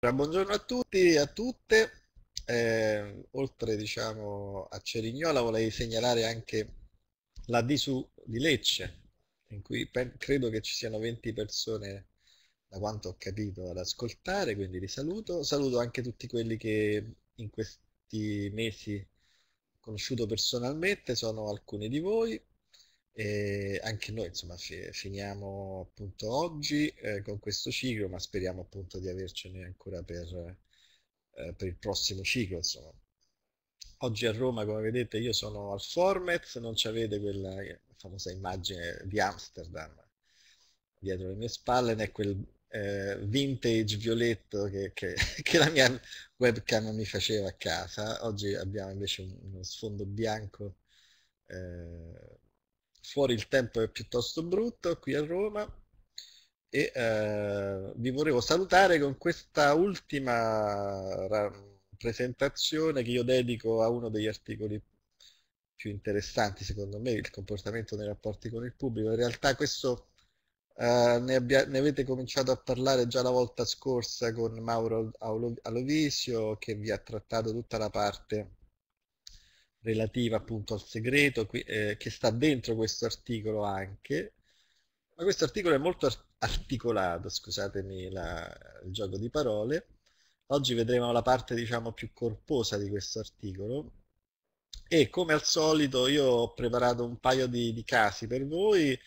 Buongiorno a tutti e a tutte. Eh, oltre diciamo, a Cerignola volevo segnalare anche la DISU di Lecce, in cui credo che ci siano 20 persone, da quanto ho capito, ad ascoltare, quindi li saluto. Saluto anche tutti quelli che in questi mesi ho conosciuto personalmente, sono alcuni di voi. E anche noi insomma fi- finiamo appunto oggi eh, con questo ciclo, ma speriamo appunto di avercene ancora per, eh, per il prossimo ciclo. Insomma. Oggi a Roma, come vedete, io sono al Formet, non ci avete quella eh, famosa immagine di Amsterdam dietro le mie spalle, né quel eh, vintage violetto che, che, che, la mia webcam mi faceva a casa. Oggi abbiamo invece un, uno sfondo bianco eh, fuori il tempo è piuttosto brutto qui a Roma e eh, vi volevo salutare con questa ultima presentazione che io dedico a uno degli articoli più interessanti secondo me, il comportamento nei rapporti con il pubblico. In realtà questo eh, ne, ne, avete cominciato a parlare già la volta scorsa con Mauro Alovisio che vi ha trattato tutta la parte relativa appunto al segreto qui, eh, che sta dentro questo articolo anche, ma questo articolo è molto articolato, scusatemi la, il gioco di parole. Oggi vedremo la parte diciamo più corposa di questo articolo e come al solito io ho preparato un paio di, di casi per voi,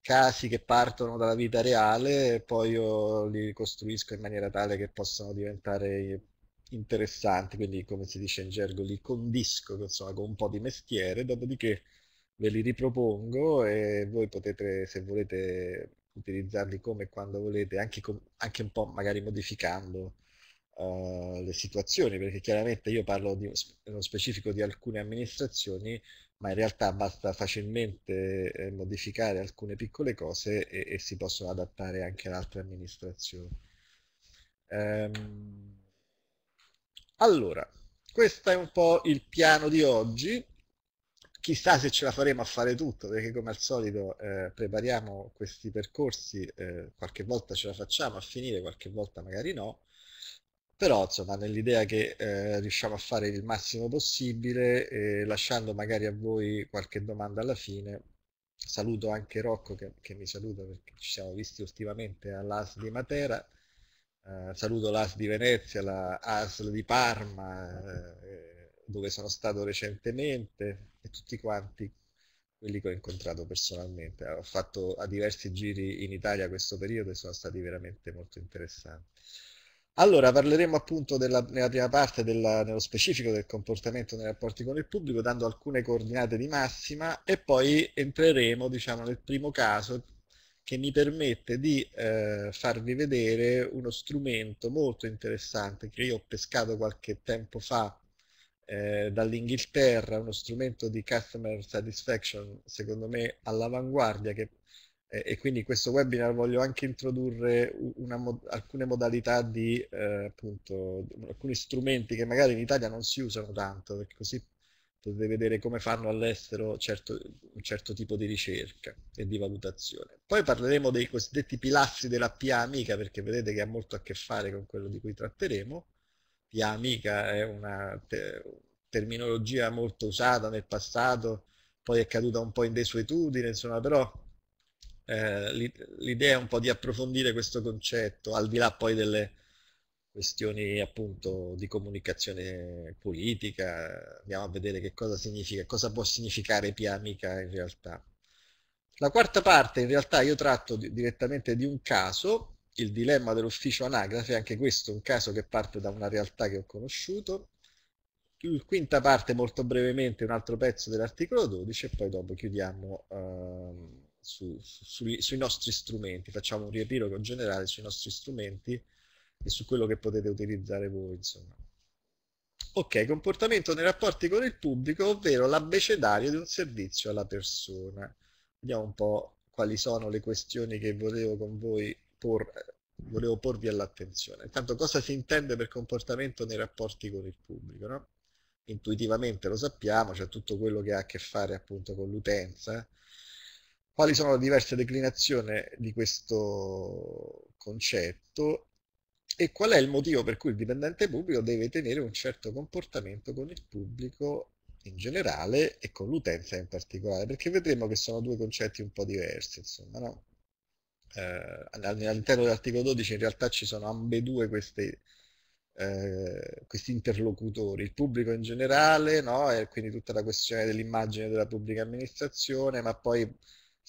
casi che partono dalla vita reale e poi io li costruisco in maniera tale che possano diventare interessanti, quindi come si dice in gergo li condisco insomma, con un po' di mestiere, dopodiché ve li ripropongo e voi potete, se volete, utilizzarli come e quando volete, anche, anche, un po' magari modificando uh, le situazioni, perché chiaramente io parlo di, nello specifico di alcune amministrazioni, ma in realtà basta facilmente eh, modificare alcune piccole cose e, e, si possono adattare anche ad altre amministrazioni. Um, allora, questo è un po' il piano di oggi, chissà se ce la faremo a fare tutto, perché come al solito eh, prepariamo questi percorsi, eh, qualche volta ce la facciamo a finire, qualche volta magari no, però insomma nell'idea che eh, riusciamo a fare il massimo possibile, lasciando magari a voi qualche domanda alla fine, saluto anche Rocco che, che mi saluta perché ci siamo visti ultimamente all'AS di Matera, eh, saluto l'AS di Venezia, la ASL di Parma, eh, eh, dove sono stato recentemente, e tutti quanti quelli che ho incontrato personalmente. Ho fatto a diversi giri in Italia questo periodo e sono stati veramente molto interessanti. Allora, parleremo appunto della, nella prima parte della, nello specifico del comportamento nei rapporti con il pubblico, dando alcune coordinate di massima e poi entreremo diciamo, nel primo caso, che mi permette di eh, farvi vedere uno strumento molto interessante che io ho pescato qualche tempo fa eh, dall'Inghilterra, uno strumento di customer satisfaction secondo me all'avanguardia che, eh, e quindi in questo webinar voglio anche introdurre una, alcune modalità di eh, appunto alcuni strumenti che magari in Italia non si usano tanto perché così potete esatto, vedere come fanno all'estero certo, un certo tipo di ricerca e di valutazione. Poi parleremo dei cosiddetti pilastri della PA amica, perché vedete che ha molto a che fare con quello di cui tratteremo. PA amica è una te terminologia molto usata nel passato, poi è caduta un po' in desuetudine, insomma, però eh, l'idea è un po' di approfondire questo concetto, al di là poi delle questioni appunto di comunicazione politica, andiamo a vedere che cosa significa, cosa può significare PA amica in realtà. La quarta parte in realtà io tratto di, direttamente di un caso, il dilemma dell'ufficio anagrafe, anche questo è un caso che parte da una realtà che ho conosciuto. La quinta parte molto brevemente un altro pezzo dell'articolo 12 e poi dopo chiudiamo uh, su, su, sui, sui nostri strumenti, facciamo un riepilogo generale sui nostri strumenti e su quello che potete utilizzare voi, insomma. Ok, comportamento nei rapporti con il pubblico, ovvero l'abbecedario di un servizio alla persona. Vediamo un po' quali sono le questioni che volevo con voi porre volevo porvi all'attenzione. Intanto cosa si intende per comportamento nei rapporti con il pubblico? No? Intuitivamente lo sappiamo, c'è cioè tutto quello che ha a che fare appunto con l'utenza. Quali sono le diverse declinazioni di questo concetto e qual è il motivo per cui il dipendente pubblico deve tenere un certo comportamento con il pubblico in generale e con l'utenza in particolare, perché vedremo che sono due concetti un po' diversi, insomma, no? eh, all'interno dell'articolo 12 in realtà ci sono ambedue queste, eh, questi interlocutori, il pubblico in generale, no? e quindi tutta la questione dell'immagine della pubblica amministrazione, ma poi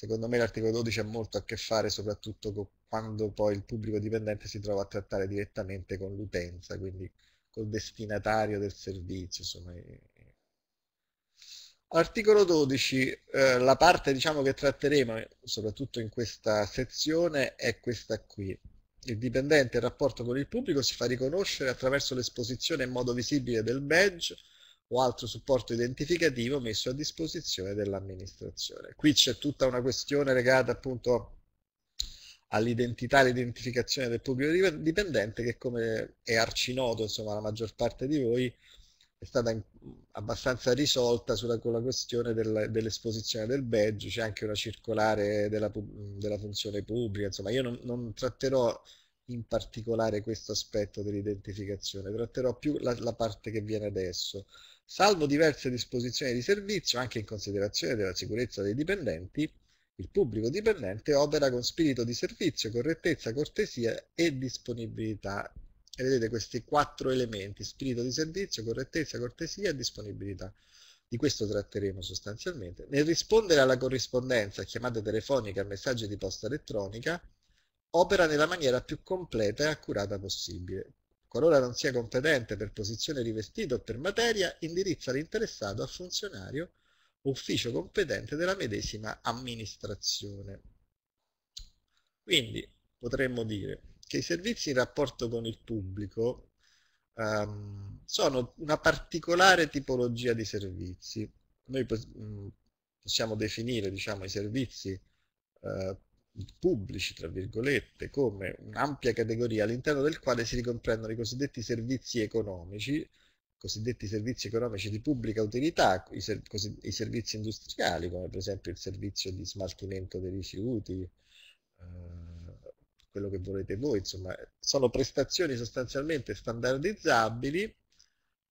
secondo me l'articolo 12 ha molto a che fare soprattutto con quando poi il pubblico dipendente si trova a trattare direttamente con l'utenza, quindi col destinatario del servizio. Insomma. Articolo 12, eh, la parte diciamo, che tratteremo eh, soprattutto in questa sezione è questa qui. Il dipendente in rapporto con il pubblico si fa riconoscere attraverso l'esposizione in modo visibile del badge o altro supporto identificativo messo a disposizione dell'amministrazione. Qui c'è tutta una questione legata appunto all'identità e all'identificazione del pubblico dipendente che come è arcinoto insomma la maggior parte di voi è stata in, abbastanza risolta sulla, con la questione del, dell'esposizione del badge, c'è anche una circolare della, della, funzione pubblica, insomma io non, non tratterò in particolare questo aspetto dell'identificazione, tratterò più la, la parte che viene adesso. Salvo diverse disposizioni di servizio, anche in considerazione della sicurezza dei dipendenti, il pubblico dipendente opera con spirito di servizio, correttezza, cortesia e disponibilità. E vedete questi quattro elementi, spirito di servizio, correttezza, cortesia e disponibilità. Di questo tratteremo sostanzialmente. Nel rispondere alla corrispondenza, chiamate telefoniche, messaggi di posta elettronica, opera nella maniera più completa e accurata possibile, qualora non sia competente per posizione rivestita o per materia, indirizza l'interessato a funzionario ufficio competente della medesima amministrazione. Quindi potremmo dire che i servizi in rapporto con il pubblico um, sono una particolare tipologia di servizi. Noi mm, possiamo definire diciamo, i servizi uh, pubblici, tra virgolette, come un'ampia categoria all'interno del quale si ricomprendono i cosiddetti servizi economici, cosiddetti servizi economici di pubblica utilità, i, ser i servizi industriali, come per esempio il servizio di smaltimento dei rifiuti, eh, quello che volete voi, insomma, sono prestazioni sostanzialmente standardizzabili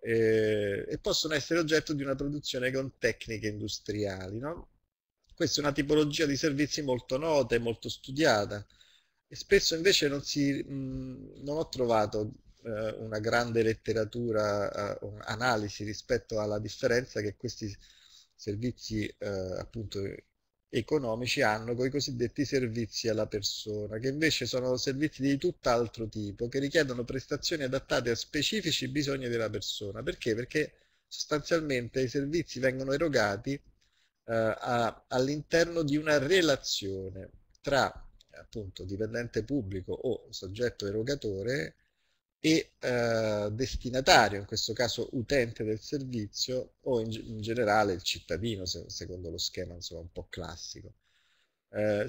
eh, e possono essere oggetto di una produzione con tecniche industriali, no? Questa è una tipologia di servizi molto nota e molto studiata e spesso invece non, si, mh, non ho trovato eh, una grande letteratura, eh, analisi rispetto alla differenza che questi servizi eh, appunto economici hanno con i cosiddetti servizi alla persona, che invece sono servizi di tutt'altro tipo, che richiedono prestazioni adattate a specifici bisogni della persona. Perché? Perché sostanzialmente i servizi vengono erogati eh, all'interno di una relazione tra appunto dipendente pubblico o soggetto erogatore e eh, destinatario, in questo caso utente del servizio o in, in generale il cittadino, se, secondo lo schema insomma, un po' classico. Eh,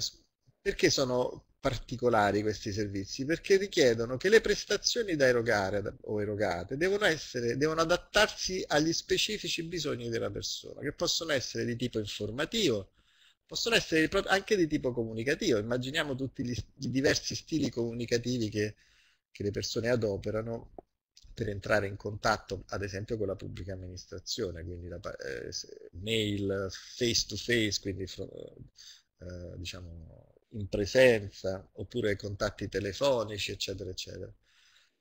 perché sono particolari questi servizi perché richiedono che le prestazioni da erogare o erogate devono, essere, devono adattarsi agli specifici bisogni della persona, che possono essere di tipo informativo, possono essere anche di tipo comunicativo. Immaginiamo tutti gli, i diversi stili comunicativi che, che le persone adoperano per entrare in contatto ad esempio con la pubblica amministrazione, quindi la, eh, mail face to face, quindi eh, diciamo in presenza oppure contatti telefonici, eccetera, eccetera.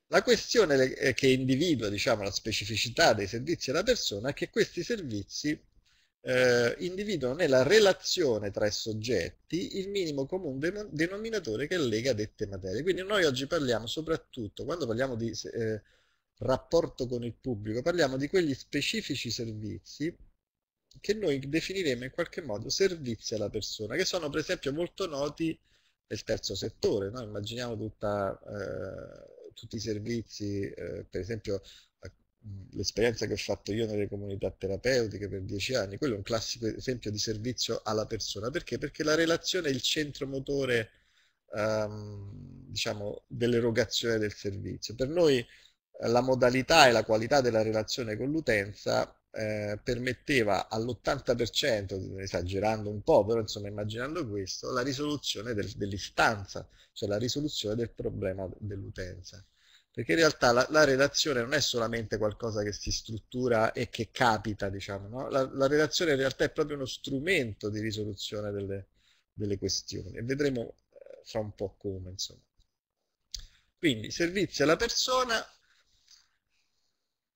La questione che individua diciamo, la specificità dei servizi alla persona è che questi servizi eh, individuano nella relazione tra i soggetti il minimo comune denominatore che lega dette materie. Quindi noi oggi parliamo soprattutto, quando parliamo di eh, rapporto con il pubblico, parliamo di quegli specifici servizi che noi definiremo in qualche modo servizi alla persona, che sono per esempio molto noti nel terzo settore. No? Immaginiamo tutta, eh, tutti i servizi, eh, per esempio eh, l'esperienza che ho fatto io nelle comunità terapeutiche per dieci anni, quello è un classico esempio di servizio alla persona, perché? Perché la relazione è il centro motore ehm, diciamo, dell'erogazione del servizio. Per noi eh, la modalità e la qualità della relazione con l'utenza eh, permetteva all'80%, esagerando un po', però insomma immaginando questo, la risoluzione del, dell'istanza, cioè la risoluzione del problema dell'utenza. Perché in realtà la, la, redazione non è solamente qualcosa che si struttura e che capita, diciamo, no? la, la, redazione in realtà è proprio uno strumento di risoluzione delle, delle questioni e vedremo eh, fra un po' come, insomma. Quindi servizi alla persona,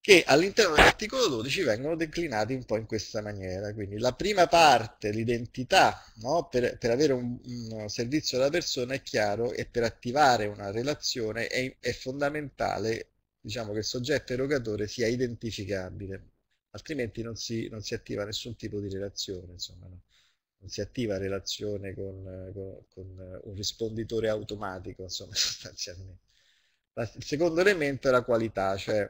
che all'interno dell'articolo 12 vengono declinati un po' in questa maniera. Quindi la prima parte, l'identità, no? per, per, avere un, un, servizio alla persona è chiaro e per attivare una relazione è, è fondamentale diciamo, che il soggetto erogatore sia identificabile, altrimenti non si, non si attiva nessun tipo di relazione. Insomma, no? non si attiva relazione con, con, con, un risponditore automatico, insomma, sostanzialmente. il secondo elemento è la qualità, cioè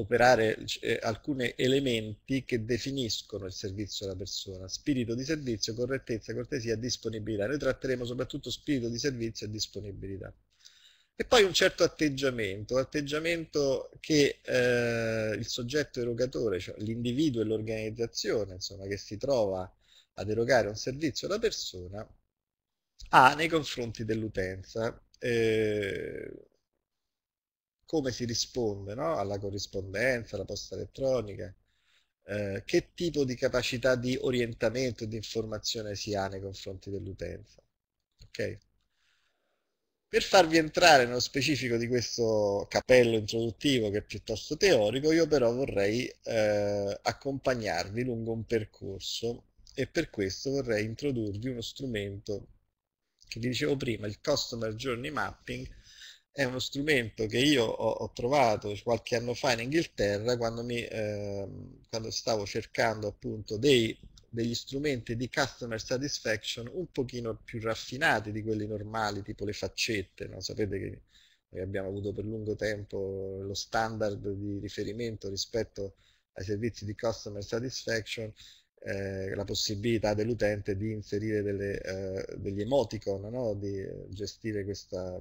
operare eh, alcuni elementi che definiscono il servizio alla persona, spirito di servizio, correttezza, cortesia, disponibilità. Noi tratteremo soprattutto spirito di servizio e disponibilità. E poi un certo atteggiamento, atteggiamento che eh, il soggetto erogatore, cioè l'individuo e l'organizzazione insomma, che si trova ad erogare un servizio alla persona, ha nei confronti dell'utenza. Eh, come si risponde no? alla corrispondenza, alla posta elettronica, eh, che tipo di capacità di orientamento e di informazione si ha nei confronti dell'utenza. Okay? Per farvi entrare nello specifico di questo capello introduttivo che è piuttosto teorico, io però vorrei eh, accompagnarvi lungo un percorso e per questo vorrei introdurvi uno strumento che vi dicevo prima, il Customer Journey Mapping, è uno strumento che io ho, ho, trovato qualche anno fa in Inghilterra quando, mi, eh, quando stavo cercando appunto dei, degli strumenti di customer satisfaction un pochino più raffinati di quelli normali, tipo le faccette, no? sapete che noi abbiamo avuto per lungo tempo lo standard di riferimento rispetto ai servizi di customer satisfaction, eh, la possibilità dell'utente di inserire delle, eh, degli emoticon, no? di gestire questa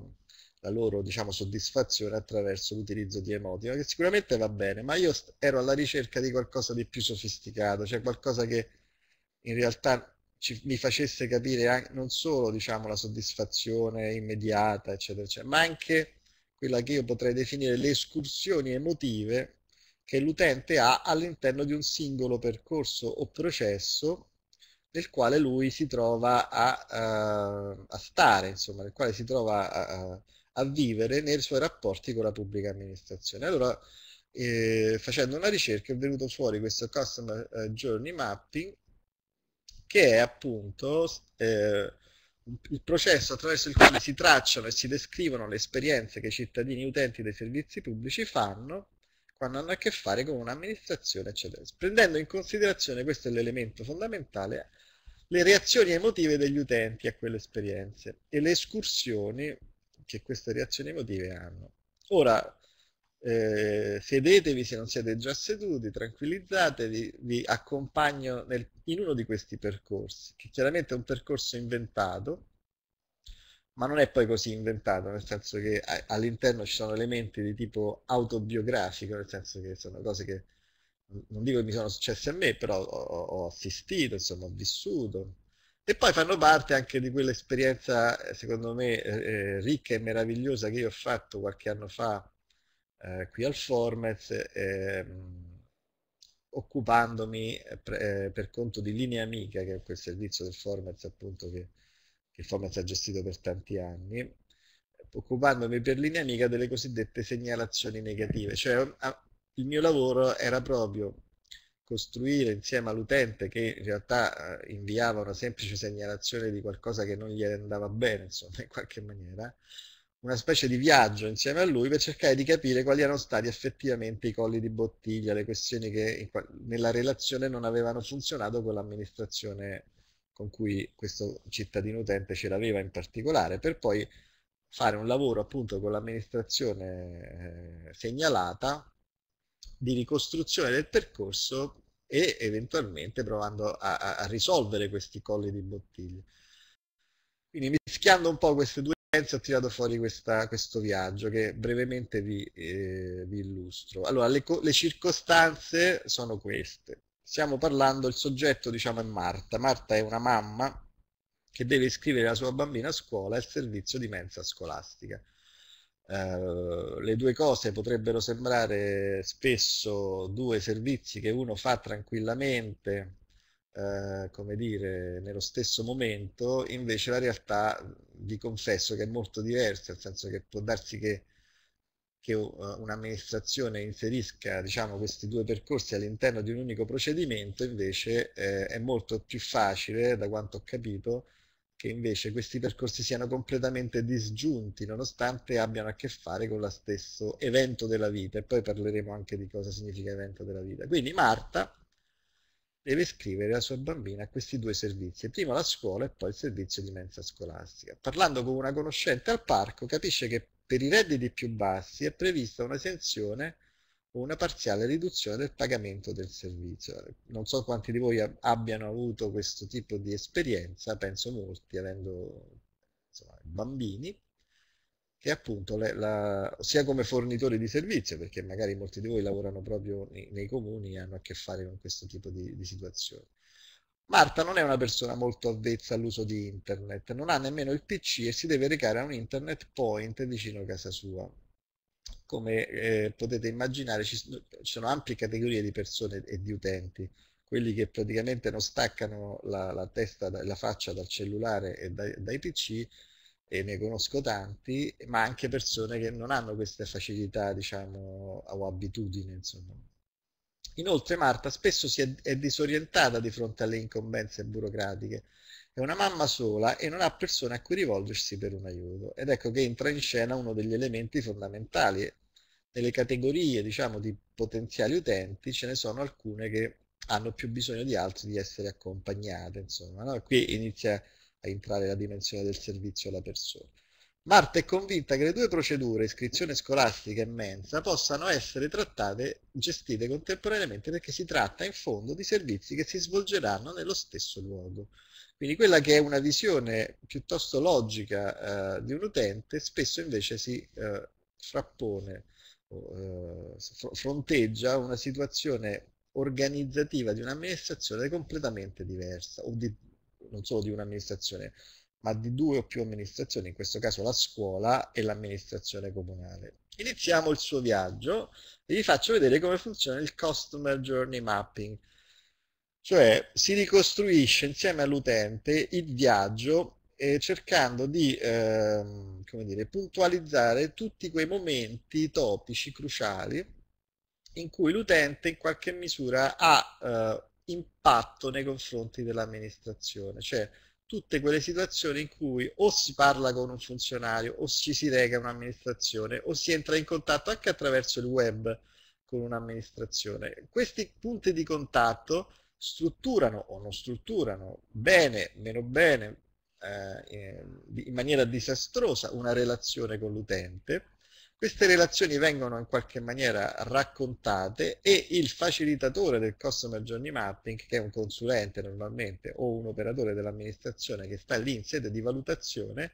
la loro diciamo, soddisfazione attraverso l'utilizzo di emoticon, che sicuramente va bene, ma io ero alla ricerca di qualcosa di più sofisticato, cioè qualcosa che in realtà ci, mi facesse capire anche, non solo diciamo, la soddisfazione immediata, eccetera, eccetera, ma anche quella che io potrei definire le escursioni emotive che l'utente ha all'interno di un singolo percorso o processo nel quale lui si trova a, a, eh, a stare, insomma, nel quale si trova a a vivere nei suoi rapporti con la pubblica amministrazione. Allora, eh, facendo una ricerca è venuto fuori questo Customer eh, Journey Mapping, che è appunto eh, il processo attraverso il quale si tracciano e si descrivono le esperienze che i cittadini utenti dei servizi pubblici fanno quando hanno a che fare con un'amministrazione, eccetera. Prendendo in considerazione, questo è l'elemento fondamentale, le reazioni emotive degli utenti a quelle esperienze e le escursioni che queste reazioni emotive hanno. Ora, eh, sedetevi se non siete già seduti, tranquillizzatevi, vi accompagno nel, in uno di questi percorsi, che chiaramente è un percorso inventato, ma non è poi così inventato, nel senso che all'interno ci sono elementi di tipo autobiografico, nel senso che sono cose che non dico che mi sono successe a me, però ho, ho assistito, insomma, ho vissuto, e poi fanno parte anche di quell'esperienza, eh, secondo me, eh, eh, ricca e meravigliosa che io ho fatto qualche anno fa eh, qui al Formez, ehm, eh, occupandomi pre, eh, per conto di Linea Amica, che è quel servizio del Formez appunto che, che il Formez ha gestito per tanti anni, occupandomi per Linea Amica delle cosiddette segnalazioni negative, cioè a, il mio lavoro era proprio costruire insieme all'utente che in realtà eh, inviava una semplice segnalazione di qualcosa che non gli andava bene, insomma, in qualche maniera, una specie di viaggio insieme a lui per cercare di capire quali erano stati effettivamente i colli di bottiglia, le questioni che nella relazione non avevano funzionato con l'amministrazione con cui questo cittadino utente ce l'aveva in particolare, per poi fare un lavoro appunto con l'amministrazione eh, segnalata di ricostruzione del percorso e eventualmente provando a, a risolvere questi colli di bottiglia. Quindi mischiando un po' queste due esperienze ho tirato fuori questa, questo viaggio che brevemente vi, eh, vi illustro. Allora, le, le, circostanze sono queste. Stiamo parlando, il soggetto diciamo è Marta. Marta è una mamma che deve iscrivere la sua bambina a scuola al servizio di mensa scolastica. Eh, le due cose potrebbero sembrare spesso due servizi che uno fa tranquillamente, uh, come dire, nello stesso momento, invece la realtà vi confesso che è molto diversa, nel senso che può darsi che, che uh, un'amministrazione inserisca diciamo, questi due percorsi all'interno di un unico procedimento, invece eh, è molto più facile, da quanto ho capito, che invece questi percorsi siano completamente disgiunti nonostante abbiano a che fare con lo stesso evento della vita e poi parleremo anche di cosa significa evento della vita. Quindi Marta deve iscrivere la sua bambina a questi due servizi, prima la scuola e poi il servizio di mensa scolastica. Parlando con una conoscente al parco capisce che per i redditi più bassi è prevista un'esenzione una parziale riduzione del pagamento del servizio. Non so quanti di voi abbiano avuto questo tipo di esperienza, penso molti, avendo insomma, bambini, che appunto le, la, sia come fornitori di servizio, perché magari molti di voi lavorano proprio nei, nei comuni e hanno a che fare con questo tipo di, di situazioni. Marta non è una persona molto avvezza all'uso di internet, non ha nemmeno il PC e si deve recare a un internet point vicino a casa sua come eh, potete immaginare ci, ci, sono ampie categorie di persone e di utenti, quelli che praticamente non staccano la, la testa e la faccia dal cellulare e dai, dai PC e ne conosco tanti, ma anche persone che non hanno queste facilità, diciamo, o abitudini, insomma. Inoltre Marta spesso si è, è disorientata di fronte alle incombenze burocratiche, è una mamma sola e non ha persone a cui rivolgersi per un aiuto. Ed ecco che entra in scena uno degli elementi fondamentali. Nelle categorie, diciamo, di potenziali utenti ce ne sono alcune che hanno più bisogno di altri di essere accompagnate, insomma. No? Qui inizia a entrare la dimensione del servizio alla persona. Marta è convinta che le due procedure, iscrizione scolastica e mensa, possano essere trattate, gestite contemporaneamente perché si tratta in fondo di servizi che si svolgeranno nello stesso luogo. Quindi quella che è una visione piuttosto logica eh, di un utente spesso invece si eh, frappone, eh, fronteggia una situazione organizzativa di un'amministrazione completamente diversa, o di, non solo di un'amministrazione, ma di due o più amministrazioni, in questo caso la scuola e l'amministrazione comunale. Iniziamo il suo viaggio e vi faccio vedere come funziona il Customer Journey Mapping cioè si ricostruisce insieme all'utente il viaggio eh, cercando di eh, dire, puntualizzare tutti quei momenti topici cruciali in cui l'utente in qualche misura ha eh, impatto nei confronti dell'amministrazione, cioè tutte quelle situazioni in cui o si parla con un funzionario o ci si rega a un'amministrazione o si entra in contatto anche attraverso il web con un'amministrazione. Questi punti di contatto strutturano o non strutturano bene, meno bene, eh, in maniera disastrosa una relazione con l'utente, queste relazioni vengono in qualche maniera raccontate e il facilitatore del Customer Journey Mapping, che è un consulente normalmente o un operatore dell'amministrazione che sta lì in sede di valutazione,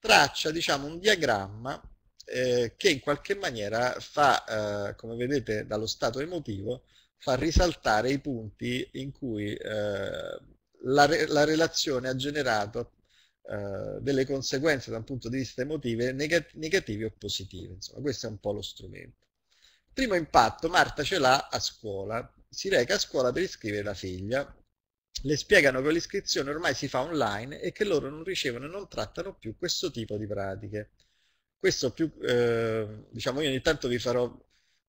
traccia diciamo, un diagramma eh, che in qualche maniera fa, eh, come vedete dallo stato emotivo, far risaltare i punti in cui eh, la, re la, relazione ha generato eh, delle conseguenze da un punto di vista emotivo negat negative o positive. Insomma, questo è un po' lo strumento. Primo impatto, Marta ce l'ha a scuola. Si reca a scuola per iscrivere la figlia. Le spiegano che l'iscrizione ormai si fa online e che loro non ricevono e non trattano più questo tipo di pratiche. Questo più, eh, diciamo, io ogni tanto vi farò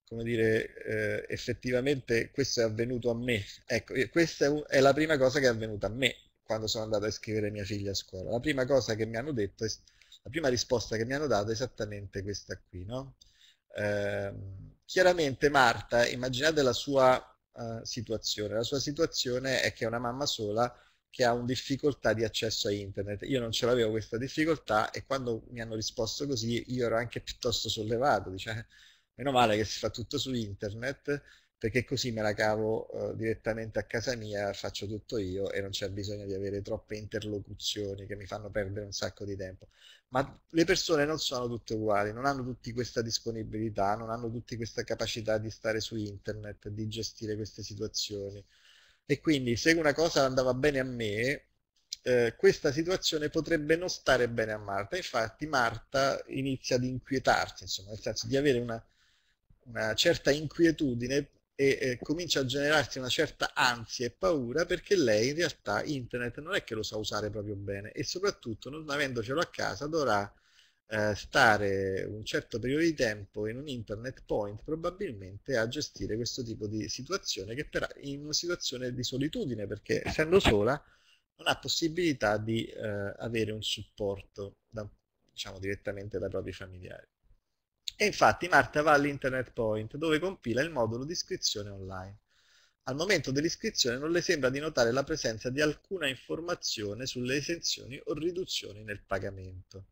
come dire, eh, effettivamente questo è avvenuto a me. Ecco, questa è, è, la prima cosa che è avvenuta a me quando sono andato a scrivere mia figlia a scuola. La prima cosa che mi hanno detto, è, la prima risposta che mi hanno dato è esattamente questa qui, no? Eh, chiaramente Marta, immaginate la sua eh, situazione. La sua situazione è che è una mamma sola che ha un difficoltà di accesso a internet. Io non ce l'avevo questa difficoltà e quando mi hanno risposto così io ero anche piuttosto sollevato, diciamo Meno male che si fa tutto su internet, perché così me la cavo eh, direttamente a casa mia, faccio tutto io e non c'è bisogno di avere troppe interlocuzioni che mi fanno perdere un sacco di tempo. Ma le persone non sono tutte uguali, non hanno tutti questa disponibilità, non hanno tutti questa capacità di stare su internet, di gestire queste situazioni. E quindi se una cosa andava bene a me, eh, questa situazione potrebbe non stare bene a Marta. Infatti Marta inizia ad inquietarsi, insomma, nel senso di avere una una certa inquietudine e eh, comincia a generarsi una certa ansia e paura perché lei in realtà internet non è che lo sa usare proprio bene e soprattutto non avendocelo a casa dovrà eh, stare un certo periodo di tempo in un internet point probabilmente a gestire questo tipo di situazione che però in una situazione di solitudine perché essendo sola non ha possibilità di eh, avere un supporto da, diciamo direttamente dai propri familiari. E infatti Marta va all'Internet Point, dove compila il modulo di iscrizione online. Al momento dell'iscrizione non le sembra di notare la presenza di alcuna informazione sulle esenzioni o riduzioni nel pagamento.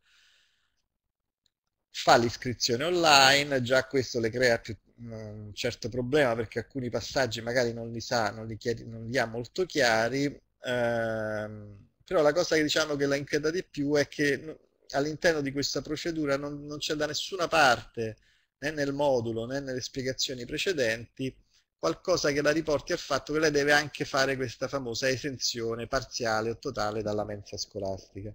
Fa l'iscrizione online, già questo le crea più, mm, un certo problema perché alcuni passaggi magari non li sa, non li, chiari, non li ha molto chiari, ehm, però la cosa che diciamo che la inquieta di più è che all'interno di questa procedura non, non c'è da nessuna parte, né nel modulo né nelle spiegazioni precedenti, qualcosa che la riporti al fatto che lei deve anche fare questa famosa esenzione parziale o totale dalla mensa scolastica,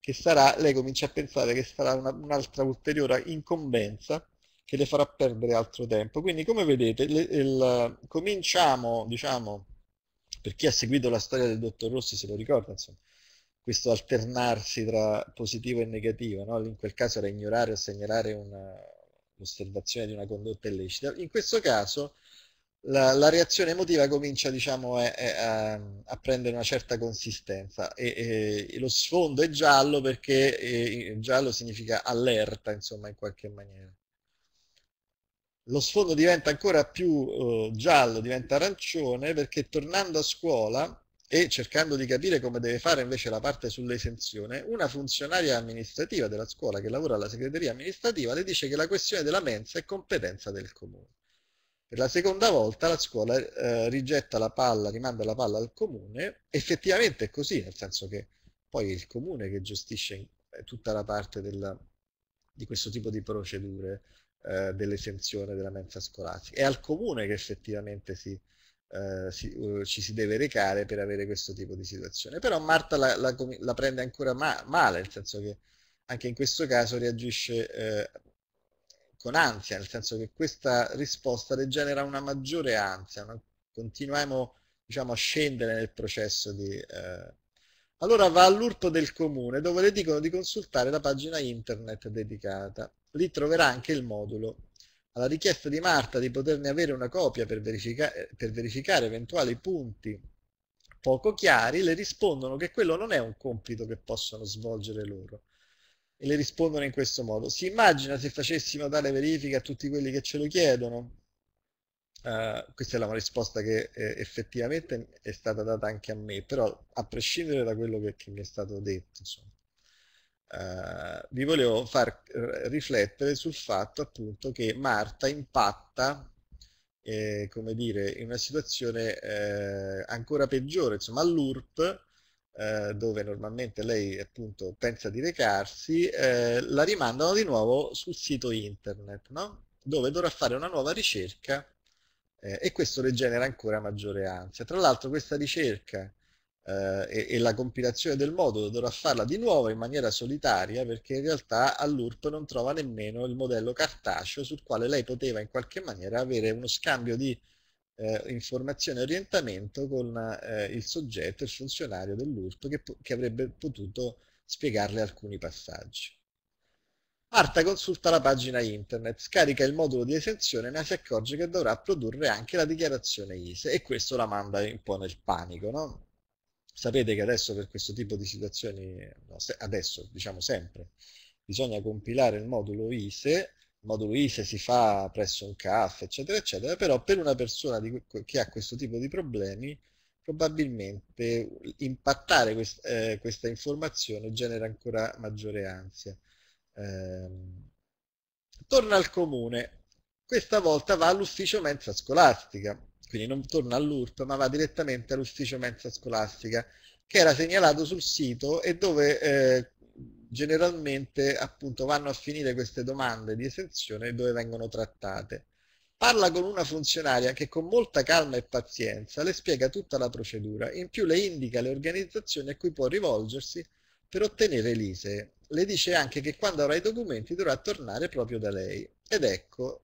che sarà, lei comincia a pensare che sarà un'altra ulteriore incombenza che le farà perdere altro tempo. Quindi come vedete, il, il, cominciamo, diciamo, per chi ha seguito la storia del dottor Rossi se lo ricorda, insomma, questo alternarsi tra positivo e negativo, no? in quel caso era ignorare o segnalare l'osservazione di una condotta illecita, in questo caso la, la reazione emotiva comincia diciamo, è, è, a, a, prendere una certa consistenza e, e lo sfondo è giallo perché è, giallo significa allerta insomma in qualche maniera lo sfondo diventa ancora più eh, giallo, diventa arancione, perché tornando a scuola e cercando di capire come deve fare invece la parte sull'esenzione, una funzionaria amministrativa della scuola che lavora alla segreteria amministrativa le dice che la questione della mensa è competenza del comune. Per la seconda volta la scuola eh, rigetta la palla, rimanda la palla al comune, effettivamente è così, nel senso che poi è il comune che gestisce eh, tutta la parte della, di questo tipo di procedure eh, dell'esenzione della mensa scolastica, è al comune che effettivamente si eh, si, uh, ci si deve recare per avere questo tipo di situazione. Però Marta la, la, la prende ancora ma male, nel senso che anche in questo caso reagisce eh, con ansia, nel senso che questa risposta le genera una maggiore ansia, no? continuiamo diciamo, a scendere nel processo di... Eh... Allora va all'urto del comune dove le dicono di consultare la pagina internet dedicata, lì troverà anche il modulo alla richiesta di Marta di poterne avere una copia per, verifica per verificare eventuali punti poco chiari, le rispondono che quello non è un compito che possono svolgere loro. E le rispondono in questo modo. Si immagina se facessimo tale verifica a tutti quelli che ce lo chiedono? Uh, questa è la risposta che eh, effettivamente è stata data anche a me, però a prescindere da quello che, che mi è stato detto. Insomma. Eh, vi volevo far eh, riflettere sul fatto appunto che Marta impatta eh, come dire, in una situazione eh, ancora peggiore, insomma all'URP, eh, dove normalmente lei appunto pensa di recarsi, eh, la rimandano di nuovo sul sito internet, no? dove dovrà fare una nuova ricerca e questo le genera ancora maggiore ansia. Tra l'altro questa ricerca eh, e, e, la compilazione del modulo dovrà farla di nuovo in maniera solitaria perché in realtà all'URP non trova nemmeno il modello cartaceo sul quale lei poteva in qualche maniera avere uno scambio di eh, informazione e orientamento con eh, il soggetto, il funzionario dell'URP che, che avrebbe potuto spiegarle alcuni passaggi. Marta consulta la pagina internet, scarica il modulo di esenzione ma si accorge che dovrà produrre anche la dichiarazione ISE e questo la manda un po' nel panico, no? Sapete che adesso per questo tipo di situazioni, adesso diciamo sempre, bisogna compilare il modulo ISE, il modulo ISE si fa presso un CAF, eccetera, eccetera, però per una persona di, che ha questo tipo di problemi, probabilmente impattare quest, eh, questa informazione genera ancora maggiore ansia. Eh, torna al comune, questa volta va all'ufficio mensa scolastica quindi non torna all'URP, ma va direttamente all'ufficio mensa scolastica, che era segnalato sul sito e dove eh, generalmente appunto vanno a finire queste domande di esenzione dove vengono trattate. Parla con una funzionaria che con molta calma e pazienza le spiega tutta la procedura, in più le indica le organizzazioni a cui può rivolgersi per ottenere l'ISE. Le dice anche che quando avrà i documenti dovrà tornare proprio da lei. Ed ecco,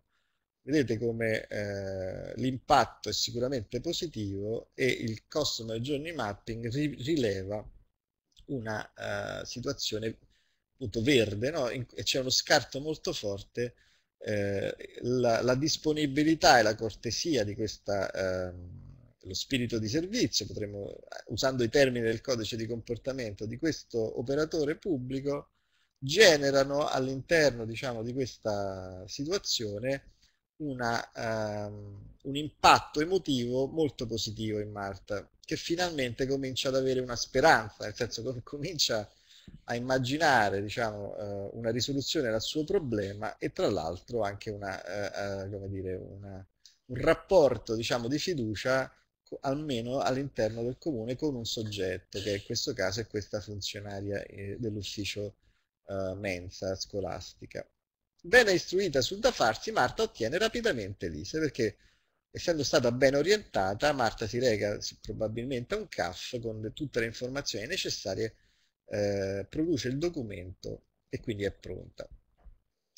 vedete come eh, l'impatto è sicuramente positivo e il Customer Journey Mapping ri rileva una uh, situazione appunto verde, no? c'è uno scarto molto forte, eh, la, la, disponibilità e la cortesia di questa... Uh, lo spirito di servizio, potremmo, eh, usando i termini del codice di comportamento di questo operatore pubblico, generano all'interno diciamo, di questa situazione una, um, un impatto emotivo molto positivo in Marta, che finalmente comincia ad avere una speranza, nel senso che comincia a immaginare diciamo, uh, una risoluzione al suo problema e tra l'altro anche una, uh, uh, dire, una, un rapporto diciamo, di fiducia almeno all'interno del comune con un soggetto, che in questo caso è questa funzionaria dell'ufficio mensa scolastica. Bene istruita sul da farsi, Marta ottiene rapidamente Elisa, perché essendo stata ben orientata, Marta si reca probabilmente a un CAF con tutte le informazioni necessarie, eh, produce il documento e quindi è pronta.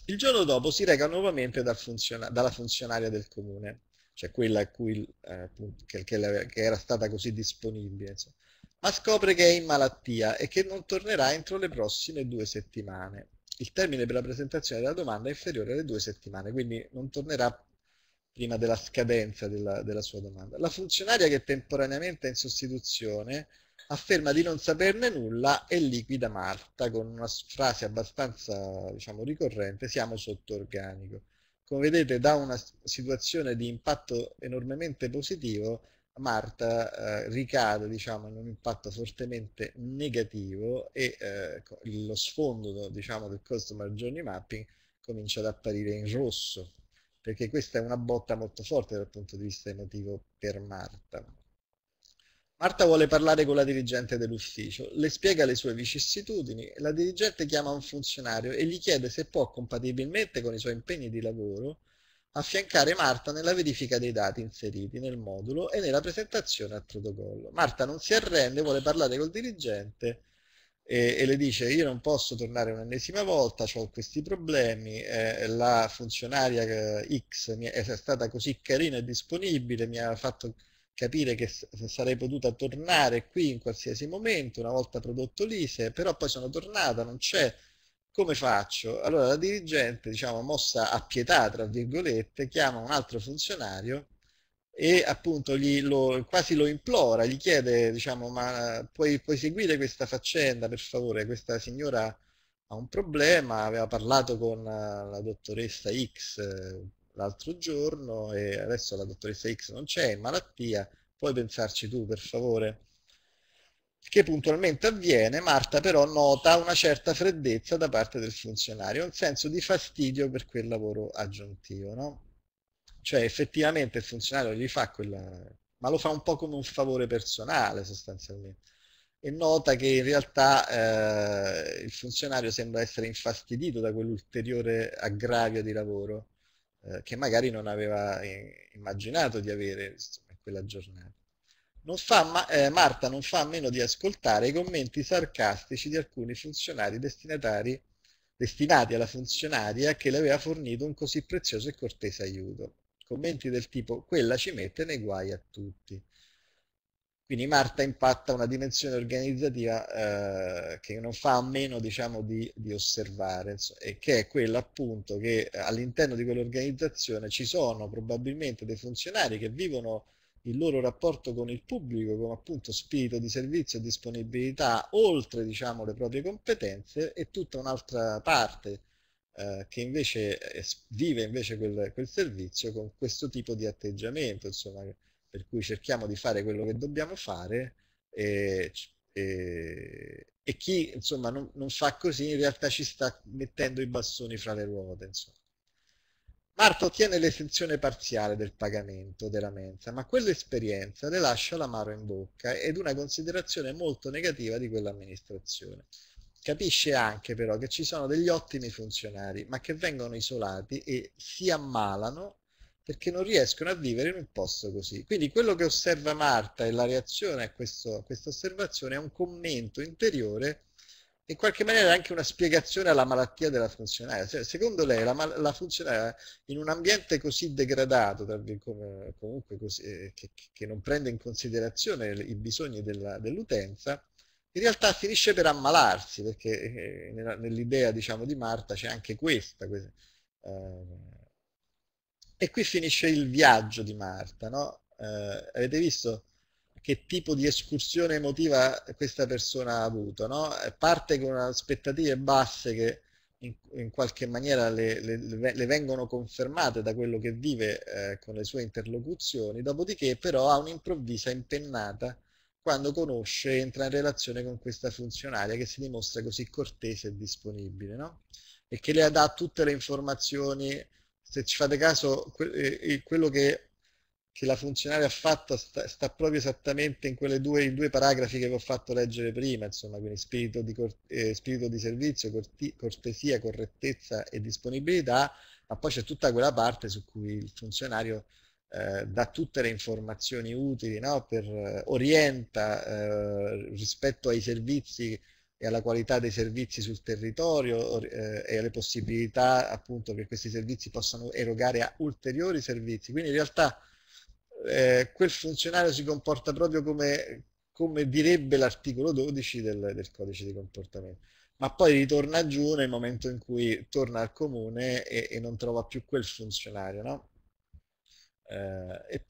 Il giorno dopo si reca nuovamente dal funziona dalla funzionaria del comune, cioè quella cui, eh, che, che, che, era stata così disponibile, insomma. ma scopre che è in malattia e che non tornerà entro le prossime due settimane il termine per la presentazione della domanda è inferiore alle due settimane, quindi non tornerà prima della scadenza della, della sua domanda. La funzionaria che temporaneamente è in sostituzione afferma di non saperne nulla e liquida Marta con una frase abbastanza diciamo, ricorrente, siamo sotto organico. Come vedete da una situazione di impatto enormemente positivo Marta eh, ricade diciamo, in un impatto fortemente negativo e eh, lo sfondo diciamo, del customer journey mapping comincia ad apparire in rosso, perché questa è una botta molto forte dal punto di vista emotivo per Marta. Marta vuole parlare con la dirigente dell'ufficio, le spiega le sue vicissitudini, la dirigente chiama un funzionario e gli chiede se può, compatibilmente con i suoi impegni di lavoro, affiancare Marta nella verifica dei dati inseriti nel modulo e nella presentazione al protocollo. Marta non si arrende, vuole parlare col dirigente e, e le dice io non posso tornare un'ennesima volta, ho questi problemi, eh, la funzionaria eh, X è, è stata così carina e disponibile, mi ha fatto capire che sarei potuta tornare qui in qualsiasi momento, una volta prodotto l'ISE, però poi sono tornata, non c'è come faccio? Allora la dirigente, diciamo, mossa a pietà, tra virgolette, chiama un altro funzionario e appunto gli, lo, quasi lo implora, gli chiede, diciamo, ma puoi, puoi seguire questa faccenda per favore? Questa signora ha un problema, aveva parlato con eh, la dottoressa X eh, l'altro giorno e adesso la dottoressa X non c'è, è in malattia, puoi pensarci tu per favore? che puntualmente avviene, Marta però nota una certa freddezza da parte del funzionario, un senso di fastidio per quel lavoro aggiuntivo, no? Cioè effettivamente il funzionario gli fa quella... ma lo fa un po' come un favore personale sostanzialmente. E nota che in realtà eh, il funzionario sembra essere infastidito da quell'ulteriore aggravio di lavoro eh, che magari non aveva eh, immaginato di avere insomma, in quella giornata. Non ma eh, Marta non fa a meno di ascoltare i commenti sarcastici di alcuni funzionari destinati alla funzionaria che le aveva fornito un così prezioso e cortese aiuto. Commenti del tipo quella ci mette nei guai a tutti. Quindi Marta impatta una dimensione organizzativa eh, che non fa a meno diciamo, di, di, osservare, e che è quella appunto che eh, all'interno di quell'organizzazione ci sono probabilmente dei funzionari che vivono il loro rapporto con il pubblico come appunto spirito di servizio e disponibilità oltre diciamo, le proprie competenze e tutta un'altra parte eh, che invece eh, vive invece quel, quel, servizio con questo tipo di atteggiamento, insomma, per cui cerchiamo di fare quello che dobbiamo fare e, e, e chi insomma, non, non, fa così in realtà ci sta mettendo i bastoni fra le ruote. Insomma. Marta ottiene l'esenzione parziale del pagamento della mensa, ma quell'esperienza le lascia l'amaro in bocca ed una considerazione molto negativa di quell'amministrazione. Capisce anche però che ci sono degli ottimi funzionari, ma che vengono isolati e si ammalano perché non riescono a vivere in un posto così. Quindi quello che osserva Marta e la reazione a, questo, a questa osservazione è un commento interiore in qualche maniera anche una spiegazione alla malattia della funzionaria. Cioè, secondo lei la, la, funzionaria in un ambiente così degradato, comunque così, eh, che, che, non prende in considerazione i bisogni dell'utenza, dell in realtà finisce per ammalarsi, perché eh, nell'idea diciamo, di Marta c'è anche questa. questa eh, e qui finisce il viaggio di Marta, no? Eh, avete visto? che tipo di escursione emotiva questa persona ha avuto, no? Eh, parte con aspettative basse che in, in qualche maniera le, le, le, vengono confermate da quello che vive eh, con le sue interlocuzioni, dopodiché però ha un'improvvisa impennata quando conosce e entra in relazione con questa funzionaria che si dimostra così cortese e disponibile no? e che le dà tutte le informazioni, se ci fate caso, que- eh, eh, quello che che la funzionaria ha fatto sta, sta proprio esattamente in quelle due, due, paragrafi che vi ho fatto leggere prima, insomma, quindi spirito di, eh, spirito di servizio, corti, cortesia, correttezza e disponibilità, ma poi c'è tutta quella parte su cui il funzionario eh, dà tutte le informazioni utili, no? per, eh, orienta eh, rispetto ai servizi e alla qualità dei servizi sul territorio eh, e alle possibilità appunto che questi servizi possano erogare a ulteriori servizi. Quindi in realtà eh, quel funzionario si comporta proprio come, come direbbe l'articolo 12 del, del, codice di comportamento. Ma poi ritorna giù nel momento in cui torna al comune e, e non trova più quel funzionario, no? eh, e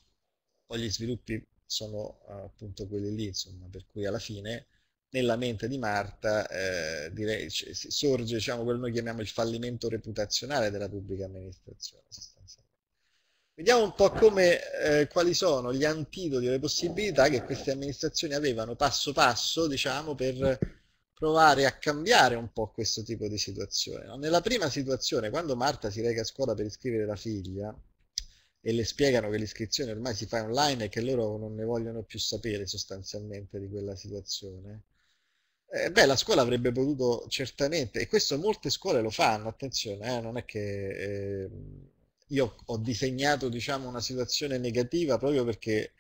poi gli sviluppi sono appunto quelli lì, insomma, per cui alla fine nella mente di Marta eh, direi, cioè, sorge diciamo, quello che noi chiamiamo il fallimento reputazionale della pubblica amministrazione sostanzialmente. Vediamo un po' come, eh, quali sono gli antidoti o le possibilità che queste amministrazioni avevano passo passo, diciamo, per provare a cambiare un po' questo tipo di situazione. Nella prima situazione, quando Marta si reca a scuola per iscrivere la figlia e le spiegano che l'iscrizione ormai si fa online e che loro non ne vogliono più sapere sostanzialmente di quella situazione, eh, beh, la scuola avrebbe potuto certamente, e questo molte scuole lo fanno, attenzione, eh, non è che... Eh, io ho disegnato diciamo, una situazione negativa proprio perché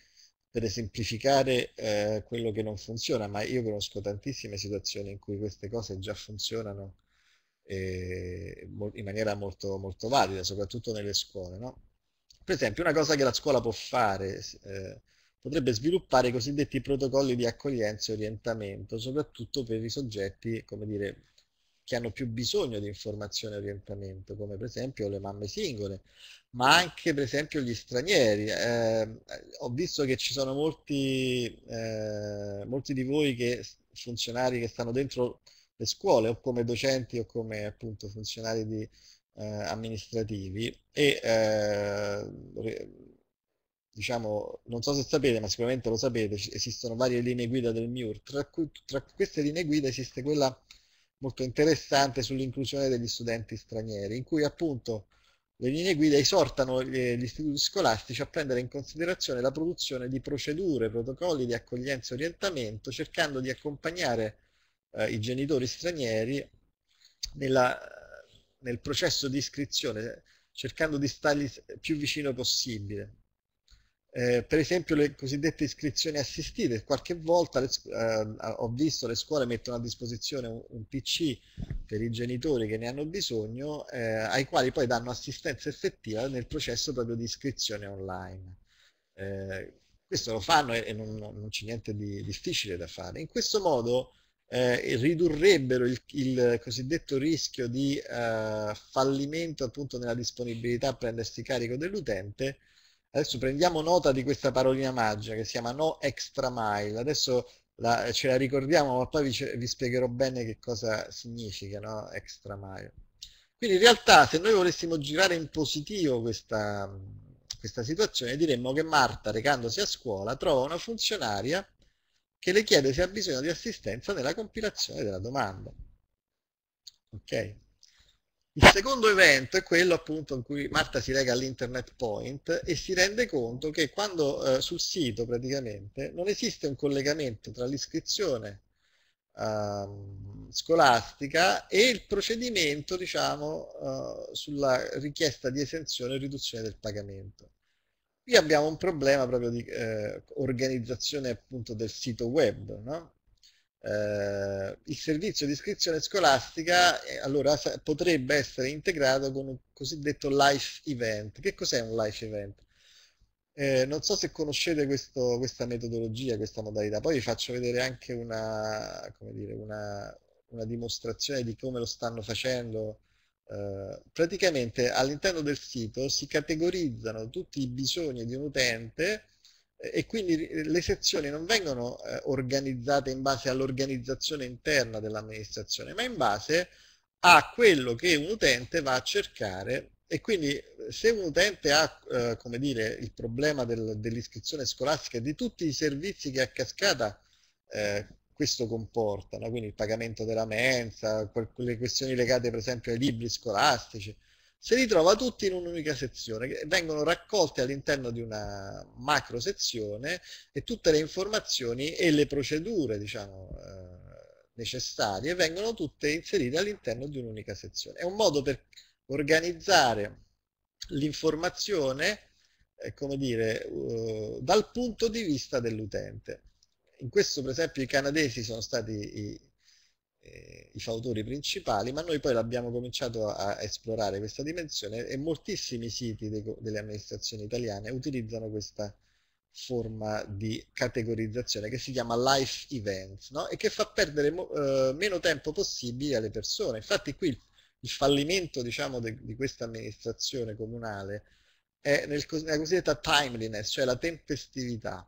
per esemplificare eh, quello che non funziona, ma io conosco tantissime situazioni in cui queste cose già funzionano eh, in maniera molto, molto valida, soprattutto nelle scuole. No? Per esempio, una cosa che la scuola può fare, eh, potrebbe sviluppare i cosiddetti protocolli di accoglienza e orientamento, soprattutto per i soggetti, come dire, che hanno più bisogno di informazione e orientamento, come per esempio le mamme singole, ma mm. anche per esempio gli stranieri. Eh, ho visto che ci sono molti, eh, molti di voi che funzionari che stanno dentro le scuole o come docenti o come appunto funzionari di, eh, amministrativi e eh, diciamo, non so se sapete, ma sicuramente lo sapete, esistono varie linee guida del MIUR, tra, cui, tra queste linee guida esiste quella molto interessante sull'inclusione degli studenti stranieri, in cui appunto le linee guida esortano gli istituti scolastici a prendere in considerazione la produzione di procedure, protocolli di accoglienza e orientamento, cercando di accompagnare eh, i genitori stranieri nella, nel processo di iscrizione, cercando di stargli più vicino possibile. Eh, per esempio le cosiddette iscrizioni assistite, qualche volta le, eh, ho visto le scuole mettono a disposizione un, un, PC per i genitori che ne hanno bisogno, eh, ai quali poi danno assistenza effettiva nel processo proprio di iscrizione online. Eh, questo lo fanno e, e non, non c'è niente di difficile da fare. In questo modo eh, ridurrebbero il, il, cosiddetto rischio di eh, fallimento appunto nella disponibilità a prendersi carico dell'utente Adesso prendiamo nota di questa parolina magica che si chiama no extra mile. Adesso la, ce la ricordiamo, ma poi vi, vi spiegherò bene che cosa significa no? extra mile. Quindi in realtà se noi volessimo girare in positivo questa, questa situazione, diremmo che Marta, recandosi a scuola, trova una funzionaria che le chiede se ha bisogno di assistenza nella compilazione della domanda. Ok? Il secondo evento è quello appunto in cui Marta si reca all'internet point e si rende conto che quando eh, sul sito praticamente non esiste un collegamento tra l'iscrizione eh, scolastica e il procedimento diciamo eh, sulla richiesta di esenzione e riduzione del pagamento. Qui abbiamo un problema proprio di eh, organizzazione appunto del sito web, no? eh, il servizio di iscrizione scolastica eh, allora potrebbe essere integrato con un cosiddetto life event. Che cos'è un life event? Eh, non so se conoscete questo, questa metodologia, questa modalità, poi vi faccio vedere anche una, dire, una, una dimostrazione di come lo stanno facendo. Eh, praticamente all'interno del sito si categorizzano tutti i bisogni di un utente e quindi le sezioni non vengono eh, organizzate in base all'organizzazione interna dell'amministrazione, ma in base a quello che un utente va a cercare e quindi se un utente ha eh, dire, il problema del, dell'iscrizione scolastica e di tutti i servizi che a cascata eh, questo comporta, no? quindi il pagamento della mensa, le questioni legate per esempio ai libri scolastici, si ritrova tutti in un'unica sezione, che vengono raccolte all'interno di una macro sezione e tutte le informazioni e le procedure diciamo, eh, necessarie vengono tutte inserite all'interno di un'unica sezione. È un modo per organizzare l'informazione come dire, eh, dal punto di vista dell'utente. In questo per esempio i canadesi sono stati i, eh, i fautori principali, ma noi poi l'abbiamo cominciato a esplorare questa dimensione e moltissimi siti de delle amministrazioni italiane utilizzano questa forma di categorizzazione che si chiama life events no? e che fa perdere eh, meno tempo possibile alle persone. Infatti qui il, fallimento diciamo, di questa amministrazione comunale è nel, nella cosiddetta timeliness, cioè la tempestività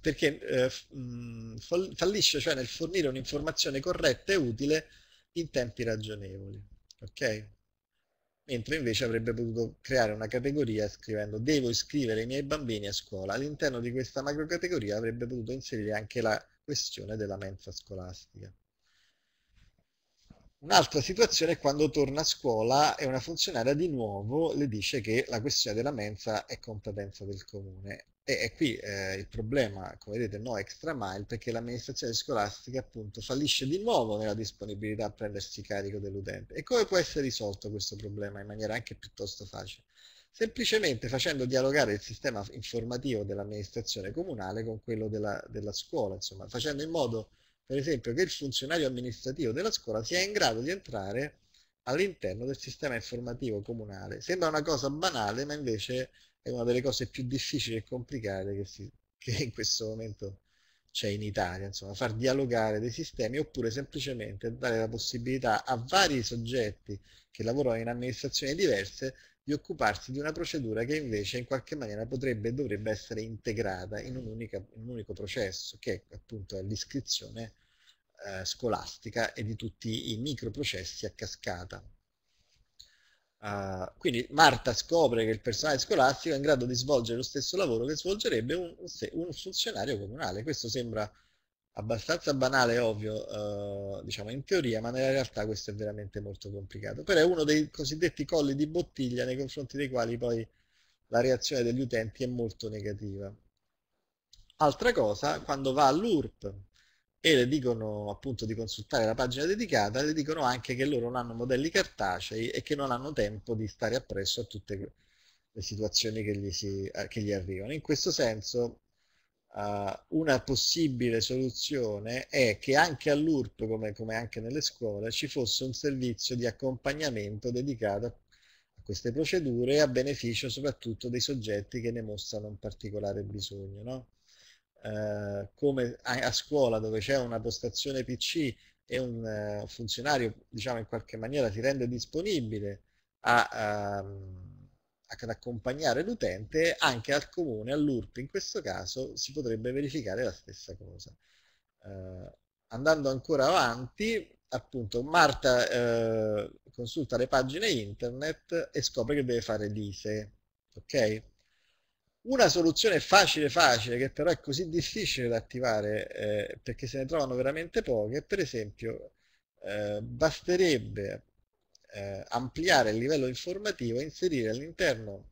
perché eh, mm, fallisce cioè nel fornire un'informazione corretta e utile in tempi ragionevoli, ok? Mentre invece avrebbe potuto creare una categoria scrivendo devo iscrivere i miei bambini a scuola. All'interno di questa macrocategoria avrebbe potuto inserire anche la questione della mensa scolastica. Un'altra situazione è quando torna a scuola e una funzionaria di nuovo le dice che la questione della mensa è competenza del comune. E, e qui eh, il problema, come vedete, no extra mile, perché l'amministrazione scolastica appunto fallisce di nuovo nella disponibilità a prendersi carico dell'utente. E come può essere risolto questo problema in maniera anche piuttosto facile? semplicemente facendo dialogare il sistema informativo dell'amministrazione comunale con quello della, della, scuola, insomma, facendo in modo, per esempio, che il funzionario amministrativo della scuola sia in grado di entrare all'interno del sistema informativo comunale. Sembra una cosa banale, ma invece è una delle cose più difficili e complicate che, si, che in questo momento c'è in Italia, insomma, far dialogare dei sistemi oppure semplicemente dare la possibilità a vari soggetti che lavorano in amministrazioni diverse di occuparsi di una procedura che invece in qualche maniera potrebbe e dovrebbe essere integrata in un, unico, in un unico processo, che è appunto l'iscrizione eh, scolastica e di tutti i microprocessi a cascata. Uh, quindi Marta scopre che il personale scolastico è in grado di svolgere lo stesso lavoro che svolgerebbe un, un funzionario comunale. Questo sembra abbastanza banale, e ovvio, uh, diciamo in teoria, ma nella realtà questo è veramente molto complicato. Però è uno dei cosiddetti colli di bottiglia nei confronti dei quali poi la reazione degli utenti è molto negativa. Altra cosa, quando va all'URP, e le dicono appunto di consultare la pagina dedicata, le dicono anche che loro non hanno modelli cartacei e che non hanno tempo di stare appresso a tutte le situazioni che gli, si, eh, che gli arrivano. In questo senso Uh, una possibile soluzione è che anche all'URP, come, come, anche nelle scuole, ci fosse un servizio di accompagnamento dedicato a queste procedure a beneficio soprattutto dei soggetti che ne mostrano un particolare bisogno. No? Eh, come a, scuola dove c'è una postazione PC e un eh, funzionario diciamo in qualche maniera si rende disponibile a, um, ad accompagnare l'utente, anche al comune, all'URP in questo caso si potrebbe verificare la stessa cosa. Eh, andando ancora avanti, appunto Marta eh, consulta le pagine internet e scopre che deve fare l'ISE, ok? Una soluzione facile facile, che però è così difficile da attivare eh, perché se ne trovano veramente poche, per esempio eh, basterebbe eh, ampliare il livello informativo e inserire all'interno